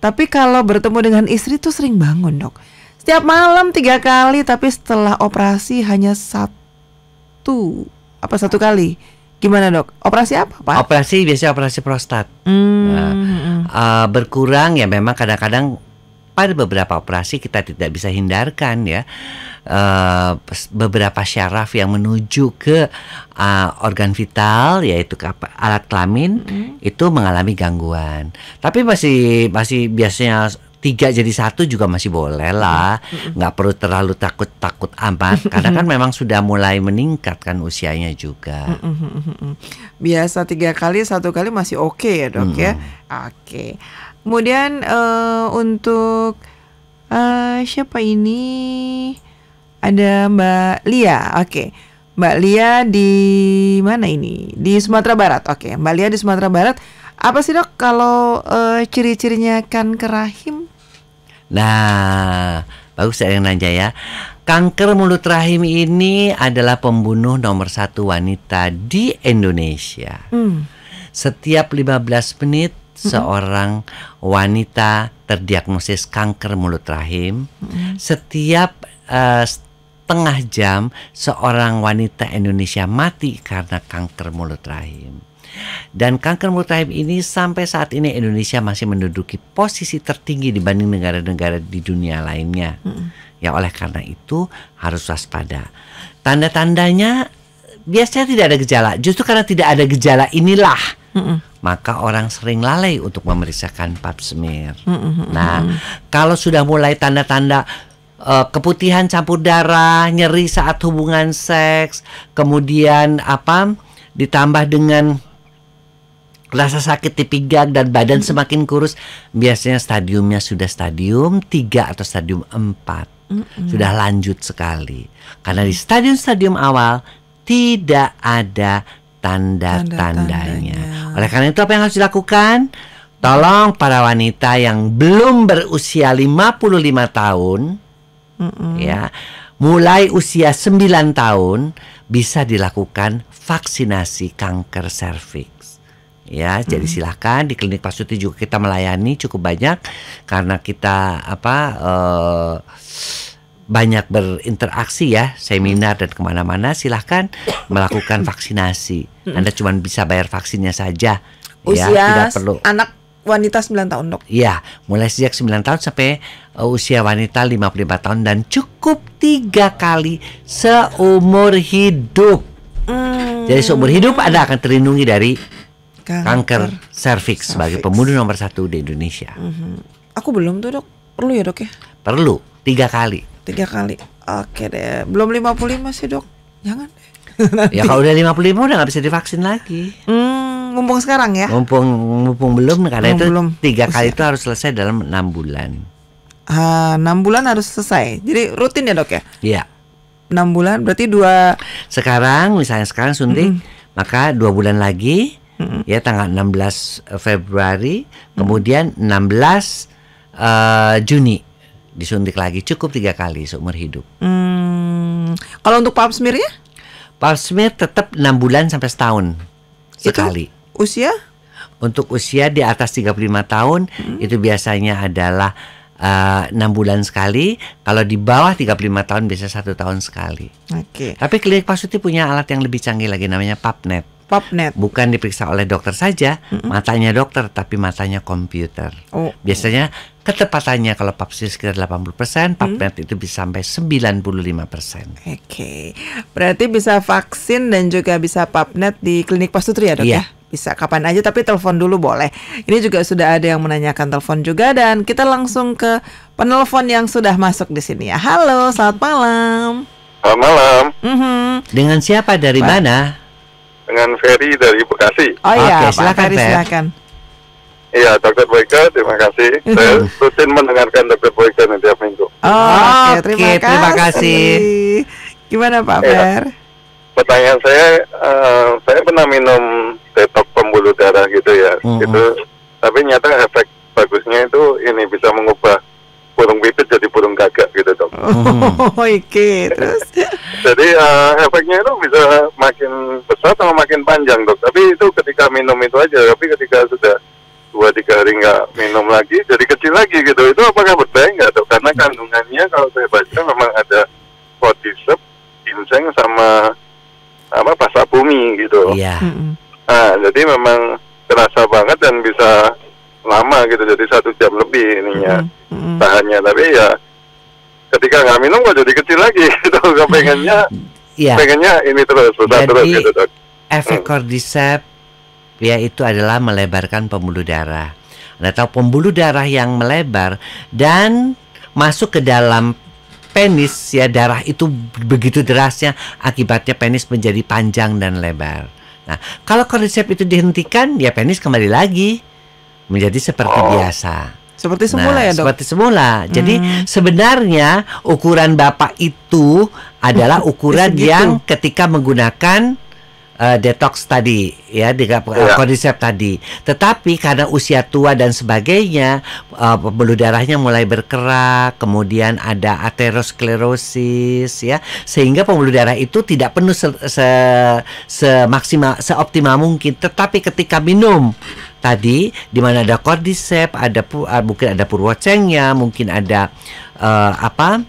tapi kalau bertemu dengan istri tuh sering bangun dok. Setiap malam tiga kali, tapi setelah operasi hanya satu apa satu kali. Gimana dok? Operasi apa pak? Operasi biasanya operasi prostat. Hmm. Nah, uh, berkurang ya memang kadang-kadang pada beberapa operasi kita tidak bisa hindarkan ya uh, beberapa syaraf yang menuju ke uh, organ vital yaitu ke alat kelamin hmm. itu mengalami gangguan. Tapi masih masih biasanya tiga jadi satu juga masih boleh lah nggak perlu terlalu takut takut amat karena kan memang sudah mulai meningkat kan usianya juga biasa tiga kali satu kali masih oke okay ya dok hmm. ya oke okay. kemudian uh, untuk uh, siapa ini ada Mbak Lia oke okay. Mbak Lia di mana ini di Sumatera Barat oke okay. Mbak Lia di Sumatera Barat apa sih dok kalau uh, ciri-cirinya kanker rahim Nah, bagus saya yang nanya ya. Kanker mulut rahim ini adalah pembunuh nomor satu wanita di Indonesia. Hmm. Setiap 15 menit hmm. seorang wanita terdiagnosis kanker mulut rahim. Hmm. Setiap uh, setengah jam seorang wanita Indonesia mati karena kanker mulut rahim. Dan kanker rahim ini sampai saat ini Indonesia masih menduduki posisi tertinggi dibanding negara-negara di dunia lainnya. Hmm. Ya oleh karena itu harus waspada. Tanda-tandanya biasanya tidak ada gejala. Justru karena tidak ada gejala inilah mm -mm. maka orang sering lalai untuk memeriksakan pap smear. Mm -mm. Nah, kalau sudah mulai tanda-tanda eh, keputihan campur darah, nyeri saat hubungan seks, kemudian apa ditambah dengan Rasa sakit di pinggang dan badan hmm. semakin kurus biasanya stadiumnya sudah stadium 3 atau stadium 4. Mm Sudah lanjut sekali. Karena di stadium-stadium awal tidak ada tanda-tandanya. Oleh karena itu apa yang harus dilakukan? Tolong para wanita yang belum berusia 55 tahun mm -mm. ya, mulai usia 9 tahun bisa dilakukan vaksinasi kanker serviks ya. Jadi hmm. silahkan di klinik Pasuti juga kita melayani cukup banyak karena kita apa uh, banyak berinteraksi ya seminar dan kemana-mana silahkan melakukan vaksinasi. Hmm. Anda cuma bisa bayar vaksinnya saja. Ya, usia ya, tidak perlu. anak wanita 9 tahun dok? Iya, mulai sejak 9 tahun sampai eh, usia wanita 55 tahun dan cukup tiga kali seumur hidup. Hmm. Jadi seumur hidup Anda akan terlindungi dari kanker, kanker serviks sebagai pembunuh nomor satu di Indonesia. Mm -hmm. Aku belum tuh dok, perlu ya dok ya? Perlu tiga kali. Tiga kali, oke deh. Belum 55 sih dok, jangan. Deh. ya kalau udah 55 udah nggak bisa divaksin lagi. Hmm, mumpung sekarang ya? Mumpung mumpung belum karena mumpung itu belum. tiga Usia. kali itu harus selesai dalam enam bulan. Ah, enam 6 bulan harus selesai. Jadi rutin ya dok ya? Iya. 6 bulan berarti dua sekarang misalnya sekarang suntik mm -hmm. maka dua bulan lagi hmm. ya tanggal 16 eh, Februari hmm. kemudian 16 uh, eh, Juni disuntik lagi cukup tiga kali seumur hidup. Hmm. Kalau untuk pap smear ya? Pap smear tetap enam bulan sampai setahun itu sekali. Usia? Untuk usia di atas 35 tahun hmm. itu biasanya adalah eh, enam 6 bulan sekali. Kalau di bawah 35 tahun bisa satu tahun sekali. Oke. Okay. Tapi klinik Pasuti punya alat yang lebih canggih lagi namanya PAPNET. Popnet. Bukan diperiksa oleh dokter saja, mm -hmm. matanya dokter tapi matanya komputer. Oh. Biasanya ketepatannya kalau papsi sekitar 80%, mm hmm. itu bisa sampai 95%. Oke. Okay. Berarti bisa vaksin dan juga bisa popnet di klinik Pasutri ya, Dok yeah. ya? Bisa kapan aja tapi telepon dulu boleh. Ini juga sudah ada yang menanyakan telepon juga dan kita langsung ke penelpon yang sudah masuk di sini ya. Halo, selamat malam. Selamat malam. Mm -hmm. Dengan siapa dari Ma mana? dengan Ferry dari Bekasi. Oh iya, silakan, Ferry, silakan. Iya, Dokter Boyka, terima kasih. Uhuh. Saya rutin mendengarkan Dokter Boyka setiap minggu. Oh, oke, okay, terima, kasih. terima kasih. Gimana Pak ya. Fer? Pertanyaan saya, uh, saya pernah minum detok pembuluh darah gitu ya, mm -hmm. gitu. Tapi nyata efek bagusnya itu ini bisa mengubah burung pipit jadi burung gagak. Oh, hmm. oke. Terus? Jadi uh, efeknya itu bisa makin besar sama makin panjang dok. Tapi itu ketika minum itu aja. Tapi ketika sudah dua tiga hari nggak minum lagi, jadi kecil lagi gitu. Itu apakah berbahaya nggak dok? Karena hmm. kandungannya kalau saya baca memang ada cordyceps, ginseng sama apa pasak bumi gitu. Iya. Yeah. Hmm. Nah, jadi memang terasa banget dan bisa lama gitu. Jadi satu jam lebih ininya mm-hmm. tahannya. Tapi ya ketika nggak minum gue jadi kecil lagi gitu gue pengennya yeah. pengennya ini terus besar jadi, terus gitu dok efek kordisep hmm. itu adalah melebarkan pembuluh darah atau pembuluh darah yang melebar dan masuk ke dalam penis ya darah itu begitu derasnya akibatnya penis menjadi panjang dan lebar. Nah, kalau kordisep itu dihentikan ya penis kembali lagi menjadi seperti oh. biasa. Seperti semula nah, ya dok. Seperti semula. Hmm. Jadi sebenarnya ukuran bapak itu adalah ukuran yang ketika menggunakan uh, detox tadi ya dengan eh, iya. uh, konsep tadi. Tetapi karena usia tua dan sebagainya, uh, pembuluh darahnya mulai berkerak, kemudian ada aterosklerosis ya, sehingga pembuluh darah itu tidak penuh se, se semaksimal seoptimal mungkin. Tetapi ketika minum tadi di mana ada cordyceps, ada pu, uh, mungkin ada purwocengnya, mungkin ada uh, apa?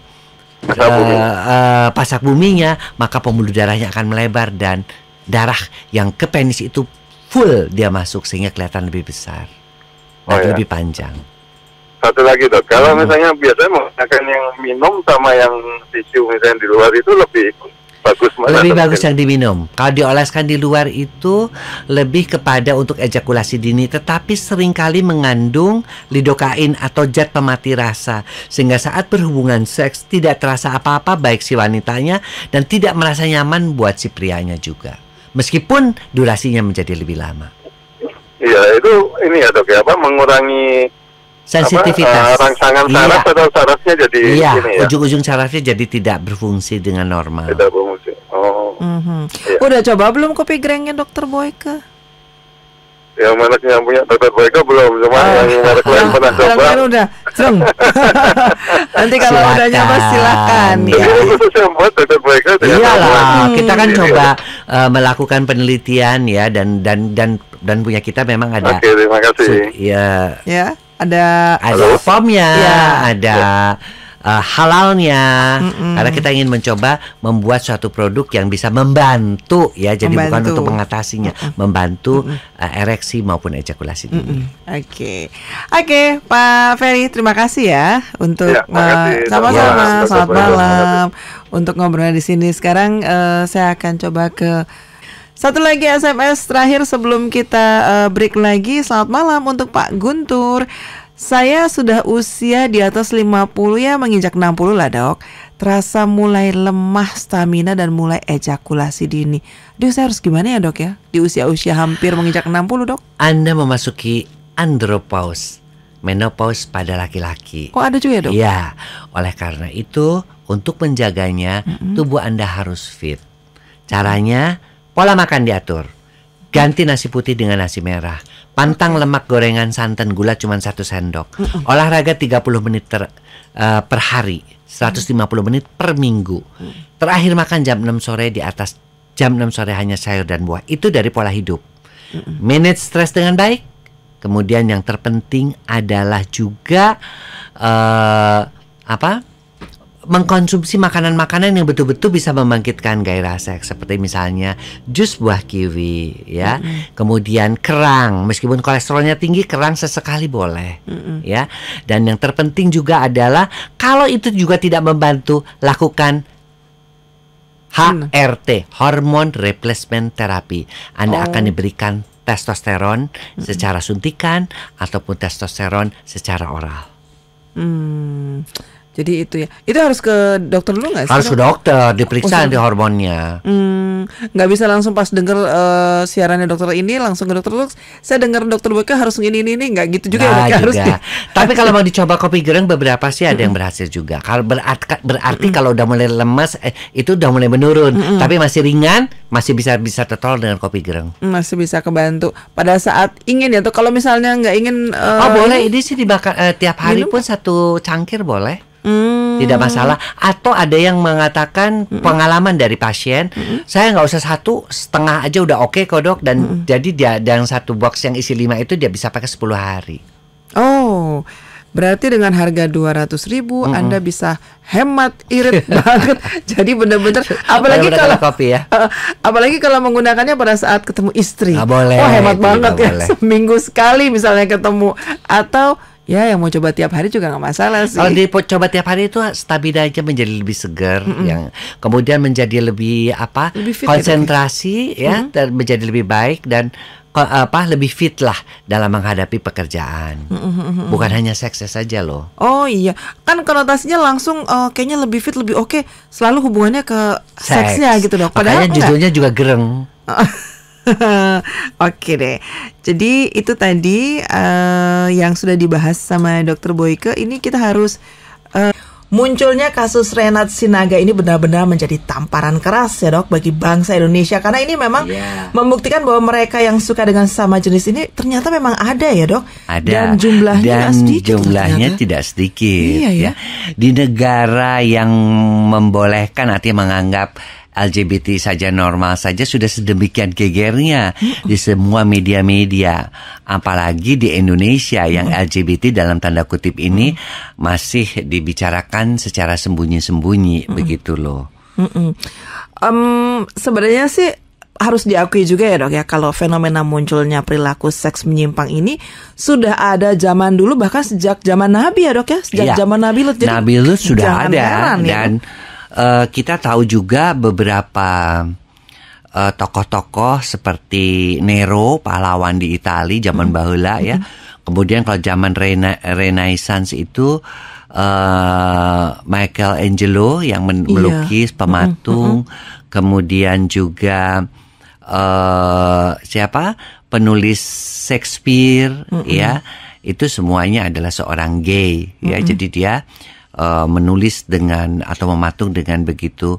Pasak, uh, bumi. uh, eh, eh, pasak buminya, maka pembuluh darahnya akan melebar dan darah yang ke penis itu full dia masuk sehingga kelihatan lebih besar oh, dan ya. lebih panjang. Satu lagi dok, kalau hmm. misalnya biasanya menggunakan yang minum sama yang tisu misalnya di luar itu lebih bagus mana lebih bagus yang diminum kalau dioleskan di luar itu lebih kepada untuk ejakulasi dini tetapi seringkali mengandung lidokain atau zat pemati rasa sehingga saat berhubungan seks tidak terasa apa-apa baik si wanitanya dan tidak merasa nyaman buat si prianya juga meskipun durasinya menjadi lebih lama iya itu ini ya dok ya apa mengurangi sensitivitas apa, uh, rangsangan iya. saraf iya. atau sarafnya jadi iya, ini ya ujung-ujung sarafnya jadi tidak berfungsi dengan normal tidak berfungsi oh mm-hmm. iya. udah coba belum kopi grengnya dokter Boyke yang sih yang punya dokter Boyke belum cuma oh. yang merek lain pernah coba udah Jeng. nanti kalau silakan. udah nyoba silakan ya. iya buat dokter kita kan coba uh, melakukan penelitian ya dan dan dan dan punya kita memang ada oke okay, terima kasih iya. ya ya ada ada formnya, ya. ada uh, halalnya Mm-mm. karena kita ingin mencoba membuat suatu produk yang bisa membantu ya jadi membantu. bukan untuk mengatasinya Mm-mm. membantu Uh, ereksi maupun ejakulasi dini. Oke. Oke, Pak Ferry terima kasih ya untuk ya, uh, sama-sama selamat malam untuk ngobrolnya di sini. Sekarang uh, saya akan coba ke satu lagi SMS terakhir sebelum kita uh, break lagi. Selamat malam untuk Pak Guntur. Saya sudah usia di atas 50 ya, menginjak 60 lah, Dok. Terasa mulai lemah stamina dan mulai ejakulasi dini. Dia saya harus gimana ya, Dok ya? Di usia-usia hampir menginjak 60, Dok. Anda memasuki andropause, menopause pada laki-laki. Oh, ada juga, ya, Dok? Iya. Oleh karena itu, untuk menjaganya, mm -hmm. tubuh Anda harus fit. Caranya Pola makan diatur. Ganti nasi putih dengan nasi merah. Pantang lemak gorengan santan gula cuma satu sendok. Olahraga 30 menit ter, uh, per hari. 150 menit per minggu. Mm. Terakhir makan jam 6 sore di atas jam 6 sore hanya sayur dan buah. Itu dari pola hidup. Manage stres dengan baik. Kemudian yang terpenting adalah juga uh, apa? mengkonsumsi makanan-makanan yang betul-betul bisa membangkitkan gairah seks seperti misalnya jus buah kiwi ya mm -hmm. kemudian kerang meskipun kolesterolnya tinggi kerang sesekali boleh mm -hmm. ya dan yang terpenting juga adalah kalau itu juga tidak membantu lakukan HRT hormon replacement therapy Anda oh. akan diberikan testosteron mm -hmm. secara suntikan ataupun testosteron secara oral mm. Jadi itu ya. Itu harus ke dokter dulu nggak sih? Harus ke dokter, diperiksa oh, nanti hormonnya. Hmm, nggak bisa langsung pas denger uh, siarannya dokter ini langsung ke dokter dulu. Saya dengar dokter Boyke harus ini ini ini nggak gitu juga ya, nah, ya Juga. Tapi kalau mau dicoba kopi goreng beberapa sih ada yang berhasil juga. Kalau berarti, berarti kalau udah mulai lemas eh, itu udah mulai menurun, tapi masih ringan, masih bisa bisa tertolong dengan kopi goreng. Masih bisa kebantu pada saat ingin ya tuh kalau misalnya nggak ingin uh, Oh, eh, boleh ini sih dibakar uh, tiap hari minum. pun satu cangkir boleh. Hmm. Tidak masalah. Atau ada yang mengatakan hmm. pengalaman dari pasien, hmm. saya nggak usah satu setengah aja udah oke okay kok dok. Dan hmm. jadi dia dan satu box yang isi lima itu dia bisa pakai 10 hari. Oh. Berarti dengan harga dua ratus ribu mm -hmm. Anda bisa hemat irit banget. Jadi benar-benar apalagi kalau kopi ya. Uh, apalagi kalau menggunakannya pada saat ketemu istri. Nah, boleh. Oh, hemat banget ya. Boleh. Seminggu sekali misalnya ketemu atau ya yang mau coba tiap hari juga nggak masalah sih. Kalau dicoba tiap hari itu stabil aja menjadi lebih segar, mm -hmm. yang kemudian menjadi lebih apa? Lebih fit ya, konsentrasi ya, ya mm -hmm. dan menjadi lebih baik dan apa lebih fit lah dalam menghadapi pekerjaan. Mm -hmm. Bukan hanya sukses saja loh. Oh iya, kan konotasinya langsung uh, kayaknya lebih fit lebih oke, okay, selalu hubungannya ke Seks. seksnya gitu dong. Padahal Makanya judulnya juga gereng. Oke deh. Jadi itu tadi uh, yang sudah dibahas sama Dokter Boyke. Ini kita harus uh, munculnya kasus Renat Sinaga ini benar-benar menjadi tamparan keras ya dok bagi bangsa Indonesia karena ini memang yeah. membuktikan bahwa mereka yang suka dengan sama jenis ini ternyata memang ada ya dok ada dan jumlahnya dan tidak sedikit jumlahnya tidak sedikit iya, ya. ya di negara yang membolehkan artinya menganggap LGBT saja normal saja sudah sedemikian gegernya di semua media-media apalagi di Indonesia yang hmm. LGBT dalam tanda kutip ini hmm. masih dibicarakan secara sembunyi-sembunyi mm. begitu loh. Mm -mm. Um, sebenarnya sih harus diakui juga ya dok ya kalau fenomena munculnya perilaku seks menyimpang ini sudah ada zaman dulu bahkan sejak zaman Nabi ya dok ya sejak ya. zaman Nabi Lut. Jadi Nabi Lut sudah ada heran, ya, dan ya Eh, kita tahu juga beberapa tokoh eh, tokoh-tokoh seperti Nero, pahlawan di Italia zaman hmm. bahula ya. Mm-hmm. Kemudian kalau zaman rena Renaissance itu uh, eh, Michael Angelo yang iya. melukis iya. pematung, hmm. kemudian juga uh, siapa penulis Shakespeare mm-hmm. ya. Itu semuanya adalah seorang gay ya. Jadi dia uh, menulis dengan atau mematung dengan begitu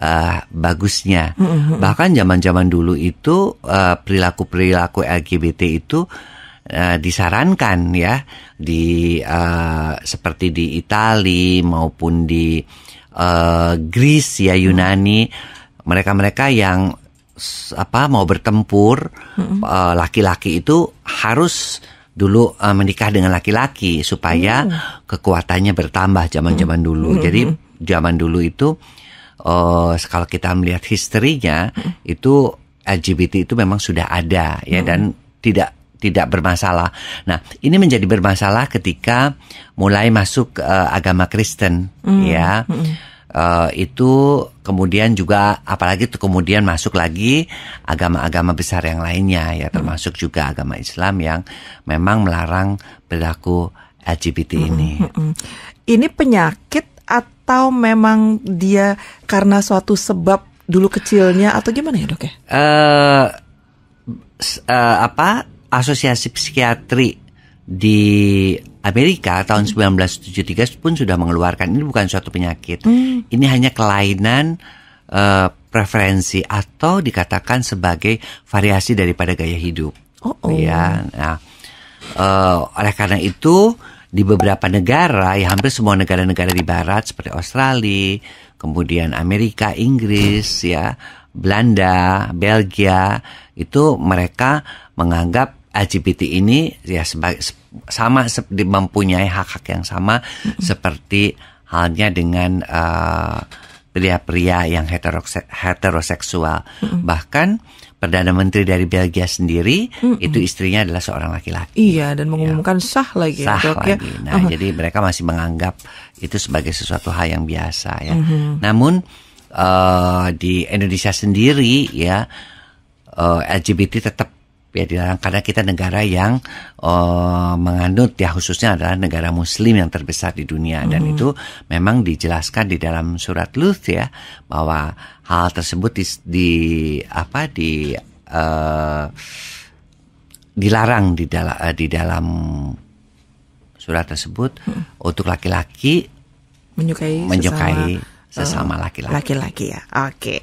uh, bagusnya. Mm-hmm. Bahkan zaman-zaman dulu itu uh, perilaku-perilaku LGBT itu uh, disarankan ya di uh, seperti di Italia maupun di uh, Greece ya Yunani mereka-mereka yang apa mau bertempur mm-hmm. uh, laki-laki itu harus dulu uh, menikah dengan laki-laki supaya hmm. kekuatannya bertambah zaman-zaman hmm. dulu. Hmm. Jadi hmm, hmm. zaman dulu itu uh, kalau kita melihat historinya hmm. itu LGBT itu memang sudah ada ya hmm. dan tidak tidak bermasalah. Nah, ini menjadi bermasalah ketika mulai masuk uh, agama Kristen hmm. ya. Hmm Eh, itu kemudian juga apalagi itu kemudian masuk lagi agama-agama besar yang lainnya ya hmm. termasuk hmm. juga agama Islam yang memang melarang perilaku LGBT hmm, ini. Hmm, hmm, ini penyakit atau memang dia karena suatu sebab dulu kecilnya atau gimana ya dok ya? Uh, uh, apa asosiasi psikiatri di Amerika tahun hmm. 1973 pun sudah mengeluarkan ini bukan suatu penyakit. Hmm. Ini hanya kelainan uh, preferensi atau dikatakan sebagai variasi daripada gaya hidup. Oh, oh. Ya. Nah, uh, oleh karena itu di beberapa negara, ya hampir semua negara-negara di barat seperti Australia, kemudian Amerika, Inggris, ya, Belanda, Belgia, itu mereka menganggap LGBT ini ya sebagai sama mempunyai hak-hak yang sama seperti halnya dengan pria eh, pria-pria yang heterose heteroseksual. mm Bahkan perdana menteri dari Belgia sendiri mm-hmm. itu istrinya adalah seorang laki-laki. Iya dan ya. mengumumkan ya. sah lagi. Sah dok, ya. lagi. Nah uh-huh. jadi mereka masih menganggap itu sebagai sesuatu hal yang biasa ya. Mm-hmm. Namun uh, di Indonesia sendiri ya uh, eh, LGBT tetap ya dilarang karena kita negara yang uh, eh, menganut ya khususnya adalah negara muslim yang terbesar di dunia dan mm itu memang dijelaskan di dalam surat Luth ya bahwa hal tersebut di, di apa di uh, dilarang di dalam eh, di dalam surat tersebut mm. untuk laki-laki menyukai menyukai sesama laki-laki. Laki-laki ya. Oke. Okay.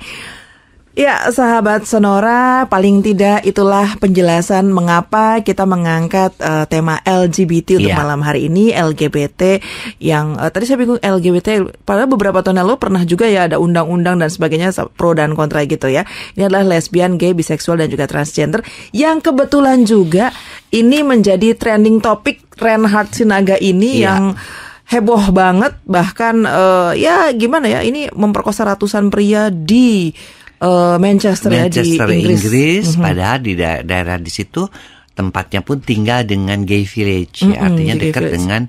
Ya, sahabat Sonora, paling tidak itulah penjelasan mengapa kita mengangkat uh, tema LGBT untuk yeah. malam hari ini, LGBT yang uh, tadi saya bingung LGBT padahal beberapa tahun lalu pernah juga ya ada undang-undang dan sebagainya pro dan kontra gitu ya. Ini adalah lesbian, gay, biseksual dan juga transgender yang kebetulan juga ini menjadi trending topik Reinhard Sinaga ini yeah. yang heboh banget bahkan uh, ya gimana ya ini memperkosa ratusan pria di uh, eh, Manchester, Manchester ya, di Inggris, Inggris mm -hmm. padahal di da daerah di situ tempatnya pun tinggal dengan gay village, mm -hmm, ya, artinya dekat dengan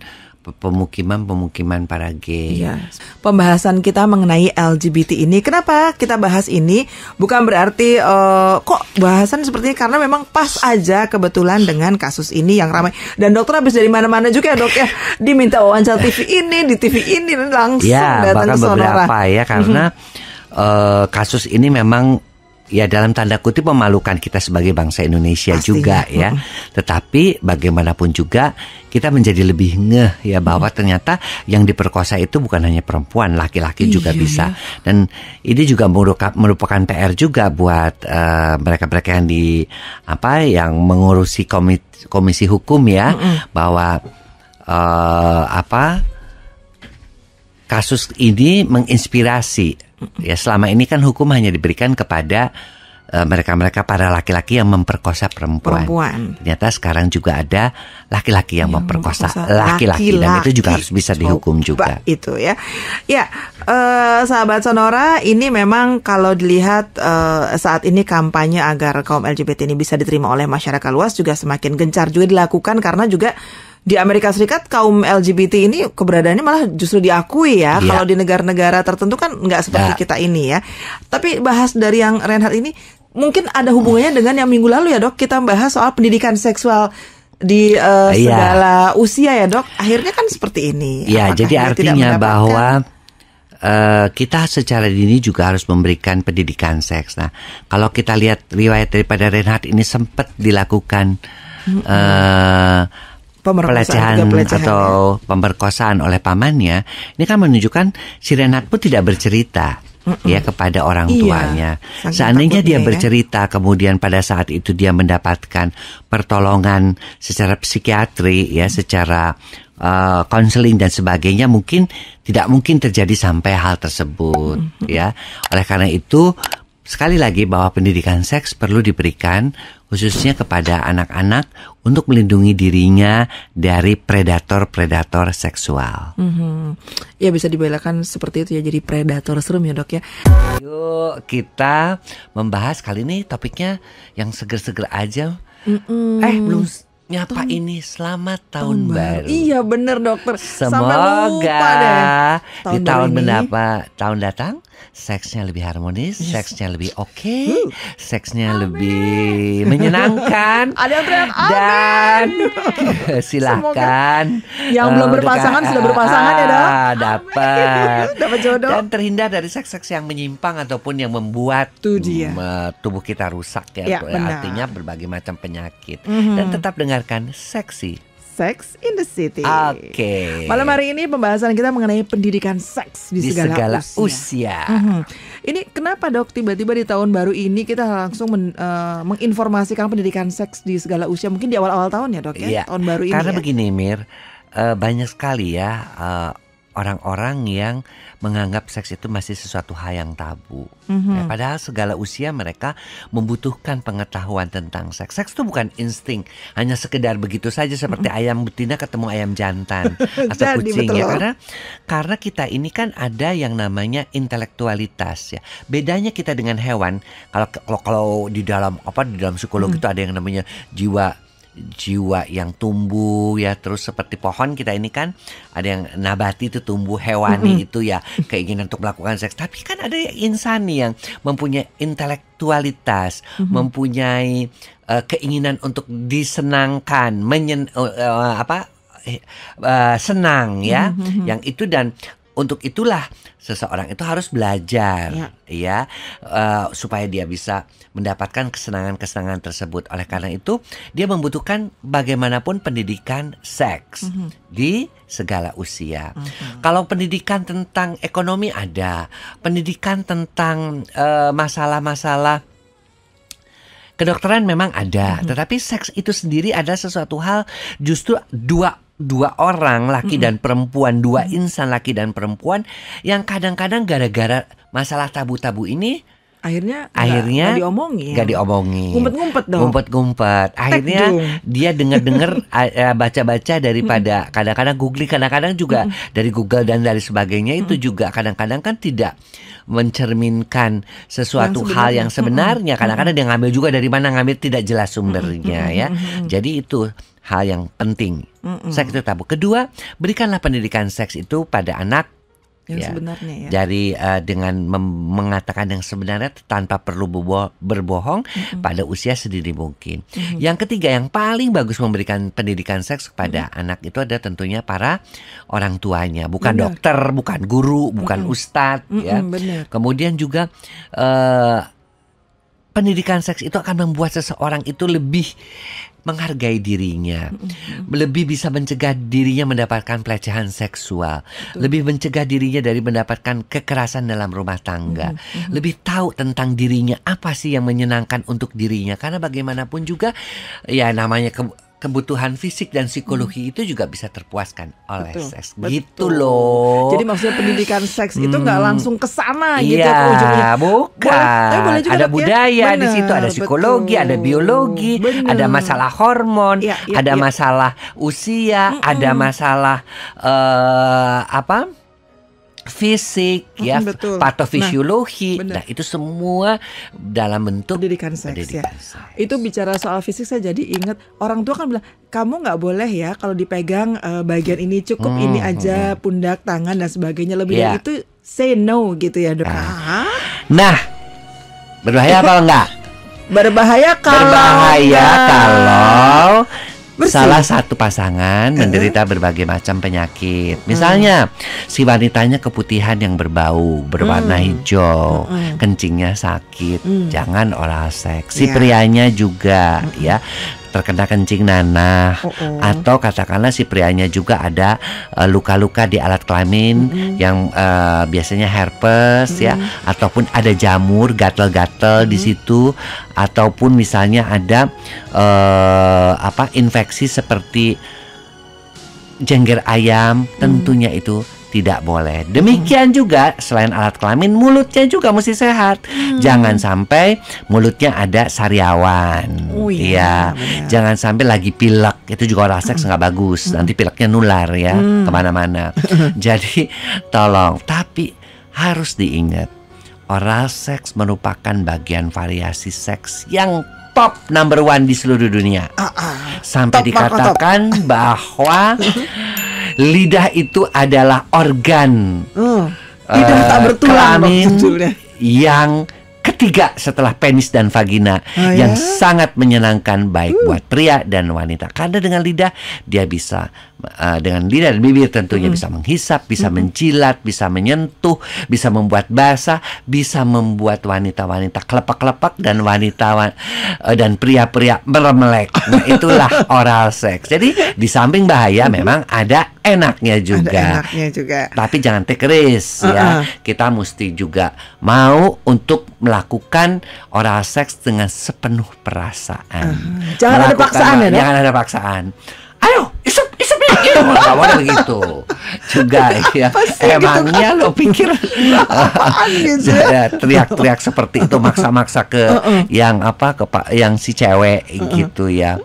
pemukiman-pemukiman para gay. Yes. Iya. Pembahasan kita mengenai LGBT ini, kenapa kita bahas ini? Bukan berarti uh, kok bahasan seperti ini karena memang pas aja kebetulan dengan kasus ini yang ramai. Dan dokter habis dari mana-mana juga ya dok ya, diminta wawancara TV ini, di TV ini langsung ya, datang bahkan ke beberapa ya karena. Mhm uh, kasus ini memang ya dalam tanda kutip memalukan kita sebagai bangsa Indonesia Pastinya. juga ya. Mm -hmm. Tetapi bagaimanapun juga kita menjadi lebih ngeh ya bahwa mm -hmm. ternyata yang diperkosa itu bukan hanya perempuan, laki-laki iya. juga iya, bisa. Dan ini juga merupakan PR juga buat eh, mereka-mereka uh, yang di apa yang mengurusi komisi, komisi hukum ya mm -hmm. bahwa uh, apa kasus ini menginspirasi Ya selama ini kan hukum hanya diberikan kepada eh, mereka-mereka uh, para laki-laki yang memperkosa perempuan. perempuan. Ternyata sekarang juga ada laki-laki yang, yang memperkosa laki-laki dan itu juga harus bisa dihukum juga. Itu ya. Ya, uh, sahabat Sonora, ini memang kalau dilihat uh, saat ini kampanye agar kaum LGBT ini bisa diterima oleh masyarakat luas juga semakin gencar juga dilakukan karena juga di Amerika Serikat kaum LGBT ini keberadaannya malah justru diakui ya. Yeah. Kalau di negara-negara tertentu kan nggak seperti yeah. kita ini ya. Tapi bahas dari yang Reinhardt ini mungkin ada hubungannya dengan yang minggu lalu ya dok kita bahas soal pendidikan seksual di uh, segala usia ya dok akhirnya kan seperti ini ya jadi artinya bahwa uh, kita secara dini juga harus memberikan pendidikan seks nah kalau kita lihat riwayat daripada Renhard ini sempat dilakukan mm -hmm pelecehan, pelecehan atau ya. pemberkosaan oleh pamannya, ini kan menunjukkan si Renat pun tidak bercerita. Mm -mm. ya kepada orang iya, tuanya. Seandainya dia ya. bercerita kemudian pada saat itu dia mendapatkan pertolongan secara psikiatri ya, secara eh, konseling uh, dan sebagainya mungkin tidak mungkin terjadi sampai hal tersebut mm -hmm. ya. Oleh karena itu sekali lagi bahwa pendidikan seks perlu diberikan khususnya kepada anak-anak untuk melindungi dirinya dari predator-predator seksual. Mm-hmm. Ya bisa dibelakan seperti itu ya jadi predator serem ya dok ya. Yuk kita membahas kali ini topiknya yang seger-seger aja. Mm-mm. Eh belum nyapa Tung. ini selamat tahun, tahun baru. baru. Iya bener dokter. Semoga lupa deh. Tahun di tahun mendapat tahun datang seksnya lebih harmonis, yes. seksnya lebih oke, okay, seksnya amin. lebih menyenangkan. Ada yang teriak amin. Dan silahkan Semoga yang belum eh, berpasangan sudah berpasangan ya dok. Dapat dapat jodoh. Dan terhindar dari seks-seks yang menyimpang ataupun yang membuat Tuh dia. tubuh kita rusak ya. ya, ya. Artinya berbagai macam penyakit. Mm -hmm. Dan tetap dengarkan seksi Sex in the City. Oke. Okay. Malam hari ini pembahasan kita mengenai pendidikan seks di, di segala, segala usia. usia. -hmm. Ini kenapa dok tiba-tiba di tahun baru ini kita langsung men, uh, menginformasikan pendidikan seks di segala usia? Mungkin di awal-awal tahun ya dok ya? Iya. Tahun baru ini. Karena ya? begini Mir, uh, banyak sekali ya eh, orang-orang yang menganggap seks itu masih sesuatu hal yang tabu. Mm-hmm. Ya, padahal segala usia mereka membutuhkan pengetahuan tentang seks. Seks itu bukan insting, hanya sekedar begitu saja seperti mm-hmm. ayam betina ketemu ayam jantan atau Jadi, kucing ya. betul. ya. Karena karena kita ini kan ada yang namanya intelektualitas ya. Bedanya kita dengan hewan kalau kalau, kalau di dalam apa di dalam psikologi mm-hmm. itu ada yang namanya jiwa jiwa yang tumbuh ya terus seperti pohon kita ini kan ada yang nabati itu tumbuh hewani mm -hmm. itu ya keinginan untuk melakukan seks tapi kan ada yang insani yang mempunyai intelektualitas mm -hmm. mempunyai uh, keinginan untuk disenangkan menyen uh, uh, apa uh, senang ya mm -hmm. yang itu dan untuk itulah seseorang itu harus belajar ya, ya uh, supaya dia bisa mendapatkan kesenangan-kesenangan tersebut. Oleh karena itu, dia membutuhkan bagaimanapun pendidikan seks mm -hmm. di segala usia. Mm -hmm. Kalau pendidikan tentang ekonomi ada, pendidikan tentang eh, masalah-masalah uh, kedokteran memang ada, mm -hmm. tetapi seks itu sendiri adalah sesuatu hal justru dua dua orang laki -hmm. dan perempuan dua insan laki dan perempuan yang kadang-kadang gara-gara masalah tabu-tabu ini akhirnya akhirnya nggak diomongi nggak diomongin ngumpet-ngumpet dong ngumpet-ngumpet akhirnya dia dengar-dengar baca-baca daripada kadang-kadang google kadang-kadang juga dari Google dan dari sebagainya itu juga kadang-kadang kan tidak mencerminkan sesuatu yang hal yang sebenarnya kadang-kadang dia ngambil juga dari mana ngambil tidak jelas sumbernya ya jadi itu hal yang penting. Mm -mm. Seks itu tabu. Kedua, berikanlah pendidikan seks itu pada anak yang ya. sebenarnya ya. Jadi uh, dengan mengatakan yang sebenarnya tanpa perlu berbohong mm -hmm. pada usia sedini mungkin. Mm -hmm. Yang ketiga yang paling bagus memberikan pendidikan seks kepada mm -hmm. anak itu ada tentunya para orang tuanya, bukan benar. dokter, bukan guru, bukan mm -hmm. ustadz mm -hmm. ya. Benar. Kemudian juga uh, pendidikan seks itu akan membuat seseorang itu lebih menghargai dirinya, mm-hmm. lebih bisa mencegah dirinya mendapatkan pelecehan seksual, Betul. lebih mencegah dirinya dari mendapatkan kekerasan dalam rumah tangga, mm-hmm. lebih tahu tentang dirinya apa sih yang menyenangkan untuk dirinya karena bagaimanapun juga ya namanya ke kebutuhan fisik dan psikologi hmm. itu juga bisa terpuaskan oleh oh, Betul. seks. Betul. Gitu loh. Jadi maksudnya pendidikan seks hmm. itu nggak hmm. langsung ke sana gitu iya, gitu ke ujungnya. Bukan. Boleh, boleh juga ada ya. budaya ya. di situ, ada psikologi, Betul. ada biologi, Bener. ada masalah hormon, ya, ya, ada ya. masalah usia, hmm. ada masalah uh, apa? fisik ya betul. patofisiologi nah, nah itu semua dalam bentuk pendidikan seks ya. pendidikan ya seks. itu bicara soal fisik saya jadi ingat orang tua kan bilang kamu nggak boleh ya kalau dipegang uh, bagian ini cukup hmm, ini hmm, aja hmm. pundak tangan dan sebagainya lebih yeah. dari ya. itu say no gitu ya dok nah, nah berbahaya apa enggak berbahaya kalau berbahaya kalau Bersih. Salah satu pasangan menderita berbagai macam penyakit. Misalnya, hmm. si wanitanya keputihan yang berbau, berwarna hmm. hijau, hmm. kencingnya sakit, hmm. jangan olah seks. Si yeah. prianya juga hmm. ya terkena kencing nanah mm -mm. atau katakanlah si prianya juga ada eh, luka-luka uh, di alat kelamin mm yang uh, biasanya herpes mm ya ataupun ada jamur gatel-gatel mm di situ ataupun misalnya ada uh, apa infeksi seperti jengger ayam mm. tentunya itu tidak boleh. Demikian hmm. juga selain alat kelamin, mulutnya juga mesti sehat. Hmm. Jangan sampai mulutnya ada sariawan. Oh, iya. Ya. Jangan sampai lagi pilek. Itu juga olah seks nggak hmm. bagus. Nanti pileknya nular ya hmm. kemana-mana. Jadi tolong. Tapi harus diingat, oral seks merupakan bagian variasi seks yang top number one di seluruh dunia. Uh, uh. Sampai top, dikatakan top. bahwa lidah itu adalah organ hmm. eh, lidah uh, tak bertulang yang ketiga setelah penis dan vagina oh, ya? yang ya? sangat menyenangkan baik uh. buat pria dan wanita karena dengan lidah dia bisa Eh, dengan lidah dan bibir tentunya mm. bisa menghisap, bisa mm. mencilat, bisa menyentuh, bisa membuat basah, bisa membuat wanita-wanita kelepak-kelepak dan wanita wan eh, dan pria-pria meremelek. Nah, itulah oral seks. Jadi di samping bahaya mm. memang ada enaknya juga. Ada enaknya juga. Tapi jangan take uh -uh. ya. Kita mesti juga mau untuk melakukan oral seks dengan sepenuh perasaan. Uh -huh. Jangan melakukan ada paksaan ya. Jangan ada paksaan. Ayo, isu nggak boleh begitu juga ya gitu, emangnya gitu? lo pikir gitu ya? teriak-teriak seperti itu maksa-maksa ke uh -uh. yang apa ke pak yang si cewek uh -uh. gitu ya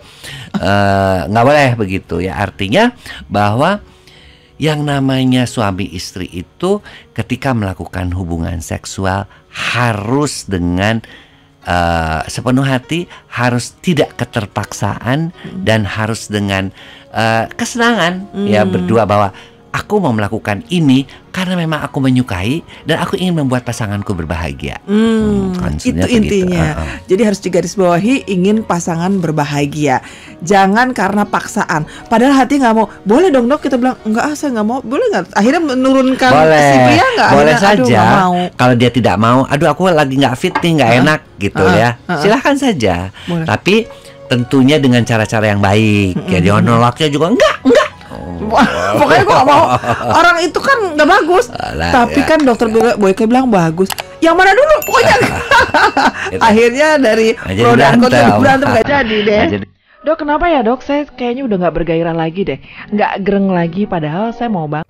eh, nggak uh, boleh begitu ya artinya bahwa yang namanya suami istri itu ketika melakukan hubungan seksual harus dengan uh, sepenuh hati, harus tidak keterpaksaan hmm. dan harus dengan uh, kesenangan ya, hmm. ya berdua bahwa aku mau melakukan ini karena memang aku menyukai dan aku ingin membuat pasanganku berbahagia. Hmm, hmm itu intinya. Uh -uh. Jadi harus digarisbawahi ingin pasangan berbahagia. Jangan karena paksaan. Padahal hati nggak mau. Boleh dong dok kita bilang nggak, ah saya nggak mau. Boleh nggak? Akhirnya menurunkan boleh, si pria nggak? Boleh akhirnya, saja. Aduh, mau. Kalau dia tidak mau, aduh aku lagi nggak fit nih nggak uh ah, -huh. enak gitu uh -huh. ya. Uh -huh. Silahkan saja. Boleh. Tapi tentunya dengan cara-cara yang baik. uh -huh. Ya juga enggak enggak Pokoknya gue gak mau. Orang itu kan nggak bagus. Alah, Tapi ya, kan dokter ya. Boyke bilang bagus. Yang mana dulu? Pokoknya. Akhirnya dari pro dan bulan berantem gak jadi deh. Dok, kenapa ya dok? Saya kayaknya udah gak bergairah lagi deh. gak gereng lagi, padahal saya mau banget.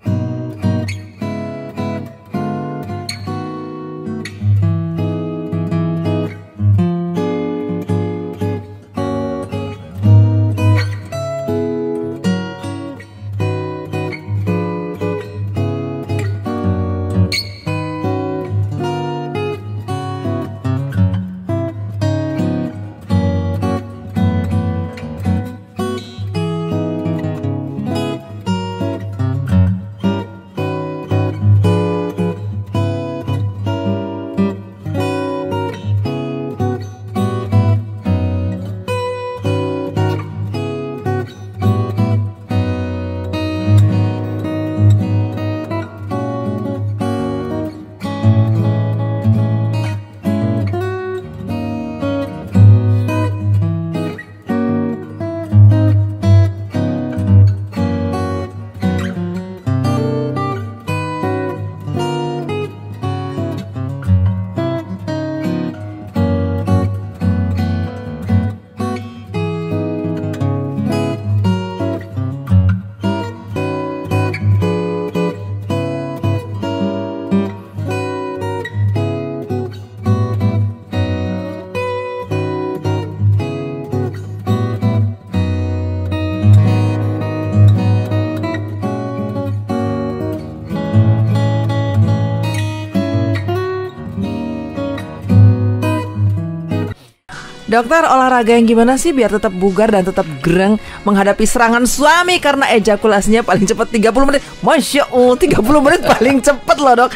Dokter, olahraga yang gimana sih biar tetap bugar dan tetap gereng menghadapi serangan suami karena ejakulasinya paling cepat 30 menit. Masya Allah, 30 menit paling cepat loh, Dok.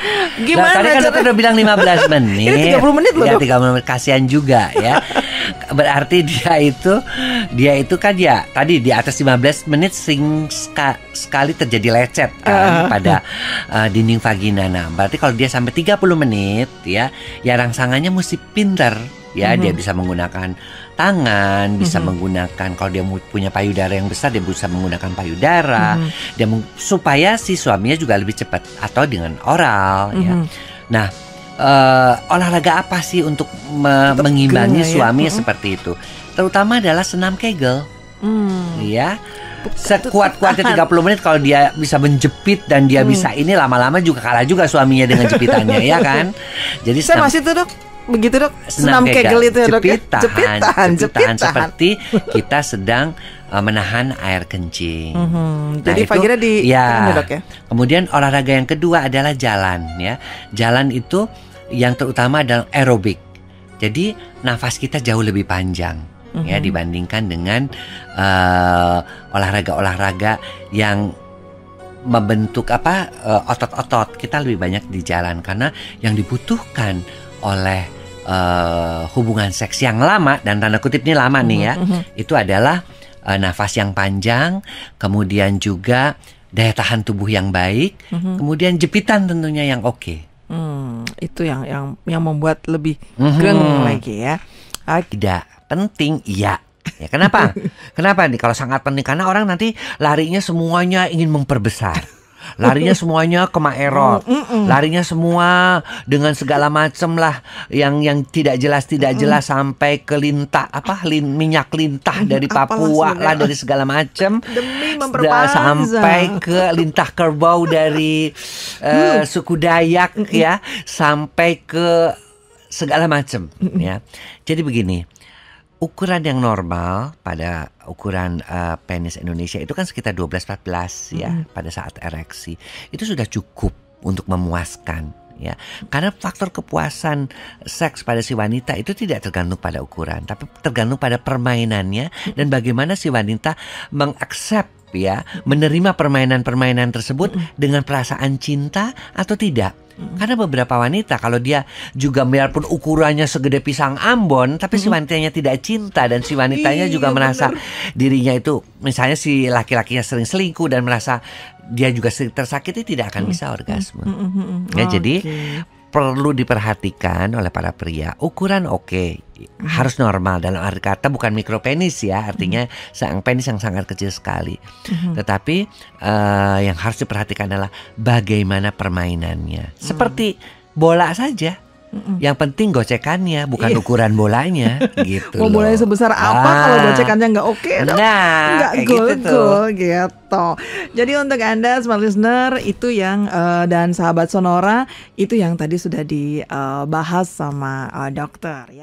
Gimana? Nah, tadi kan dokter udah bilang 15 menit. Ini 30 menit loh, ya, 30 menit kasihan juga ya. Berarti dia itu dia itu kan ya tadi di atas 15 menit sing ska, sekali terjadi lecet kan uh. pada uh, dinding vagina. Nah, berarti kalau dia sampai 30 menit ya, ya rangsangannya mesti pinter ya mm -hmm. dia mm-hmm. bisa menggunakan tangan bisa mm -hmm. menggunakan kalau dia punya payudara yang besar dia bisa menggunakan payudara mm -hmm. dia supaya si suaminya juga lebih cepat atau dengan oral mm -hmm. ya mm-hmm. nah uh, olahraga apa sih untuk me untuk mengimbangi ya? suami mm -hmm. seperti itu terutama adalah senam kegel mm. ya sekuat-kuatnya 30 menit kalau dia bisa menjepit dan dia hmm. bisa ini lama-lama juga kalah juga suaminya dengan jepitannya ya kan. Jadi saya masih tuh begitu dok nah, senam, senam kegel, kegel itu ya dok jepitan, ya? Ah, jepitan, jepitan, jepitan seperti kita sedang eh, menahan air kencing. Mm -hmm. Nah, Jadi pagi di ya. ya. Kemudian olahraga yang kedua adalah jalan ya. Jalan itu yang terutama adalah aerobik. Jadi nafas kita jauh lebih panjang mm -hmm. ya mhm. dibandingkan dengan eh, olahraga-olahraga uh, olahraga yang membentuk apa uh, eh, otot -otot. kita lebih banyak di jalan karena yang dibutuhkan oleh uh, hubungan seks yang lama dan tanda kutip ini lama nih ya, mm -hmm. itu adalah uh, nafas yang panjang, kemudian juga daya tahan tubuh yang baik, mm -hmm. kemudian jepitan tentunya yang oke. Okay. mm, itu yang yang yang membuat lebih mm -hmm. geng lagi ya. Tidak penting, iya. Ya, kenapa? kenapa nih? Kalau sangat penting karena orang nanti larinya semuanya ingin memperbesar larinya semuanya ke Maerot, mm, mm, mm. larinya semua dengan segala macem lah yang yang tidak jelas tidak jelas Mm-mm. sampai ke lintah apa lin, minyak lintah dari Papua sebenernya. lah dari segala macem demi sampai ke lintah kerbau dari uh, suku Dayak ya sampai ke segala macem ya. Jadi begini ukuran yang normal pada ukuran uh, penis Indonesia itu kan sekitar 12-14 ya mm -hmm. pada saat ereksi. Itu sudah cukup untuk memuaskan ya. Karena faktor kepuasan seks pada si wanita itu tidak tergantung pada ukuran, tapi tergantung pada permainannya dan bagaimana si wanita mengaksep ya menerima permainan-permainan tersebut dengan perasaan cinta atau tidak karena beberapa wanita kalau dia juga biarpun ukurannya segede pisang ambon tapi si wanitanya tidak cinta dan si wanitanya iya, juga merasa dirinya itu misalnya si laki-lakinya sering selingkuh dan merasa dia juga tersakiti tidak akan bisa orgasme. Mm -hmm. Ya oh, jadi okay. perlu diperhatikan oleh para pria. Ukuran oke, okay. -hmm. harus normal dalam arti kata bukan mikropenis ya, artinya mm -hmm. seang penis yang sangat kecil sekali. -hmm. Tetapi uh, yang harus diperhatikan adalah bagaimana permainannya. Seperti bola saja yang penting gocekannya, bukan yeah. ukuran bolanya gitu. Mau bolanya sebesar apa nah. kalau gocekannya nggak oke okay, dong. Nah, nggak gol gitu gol gitu. Jadi untuk Anda smart listener itu yang uh, dan sahabat Sonora itu yang tadi sudah dibahas eh, sama uh, dokter ya.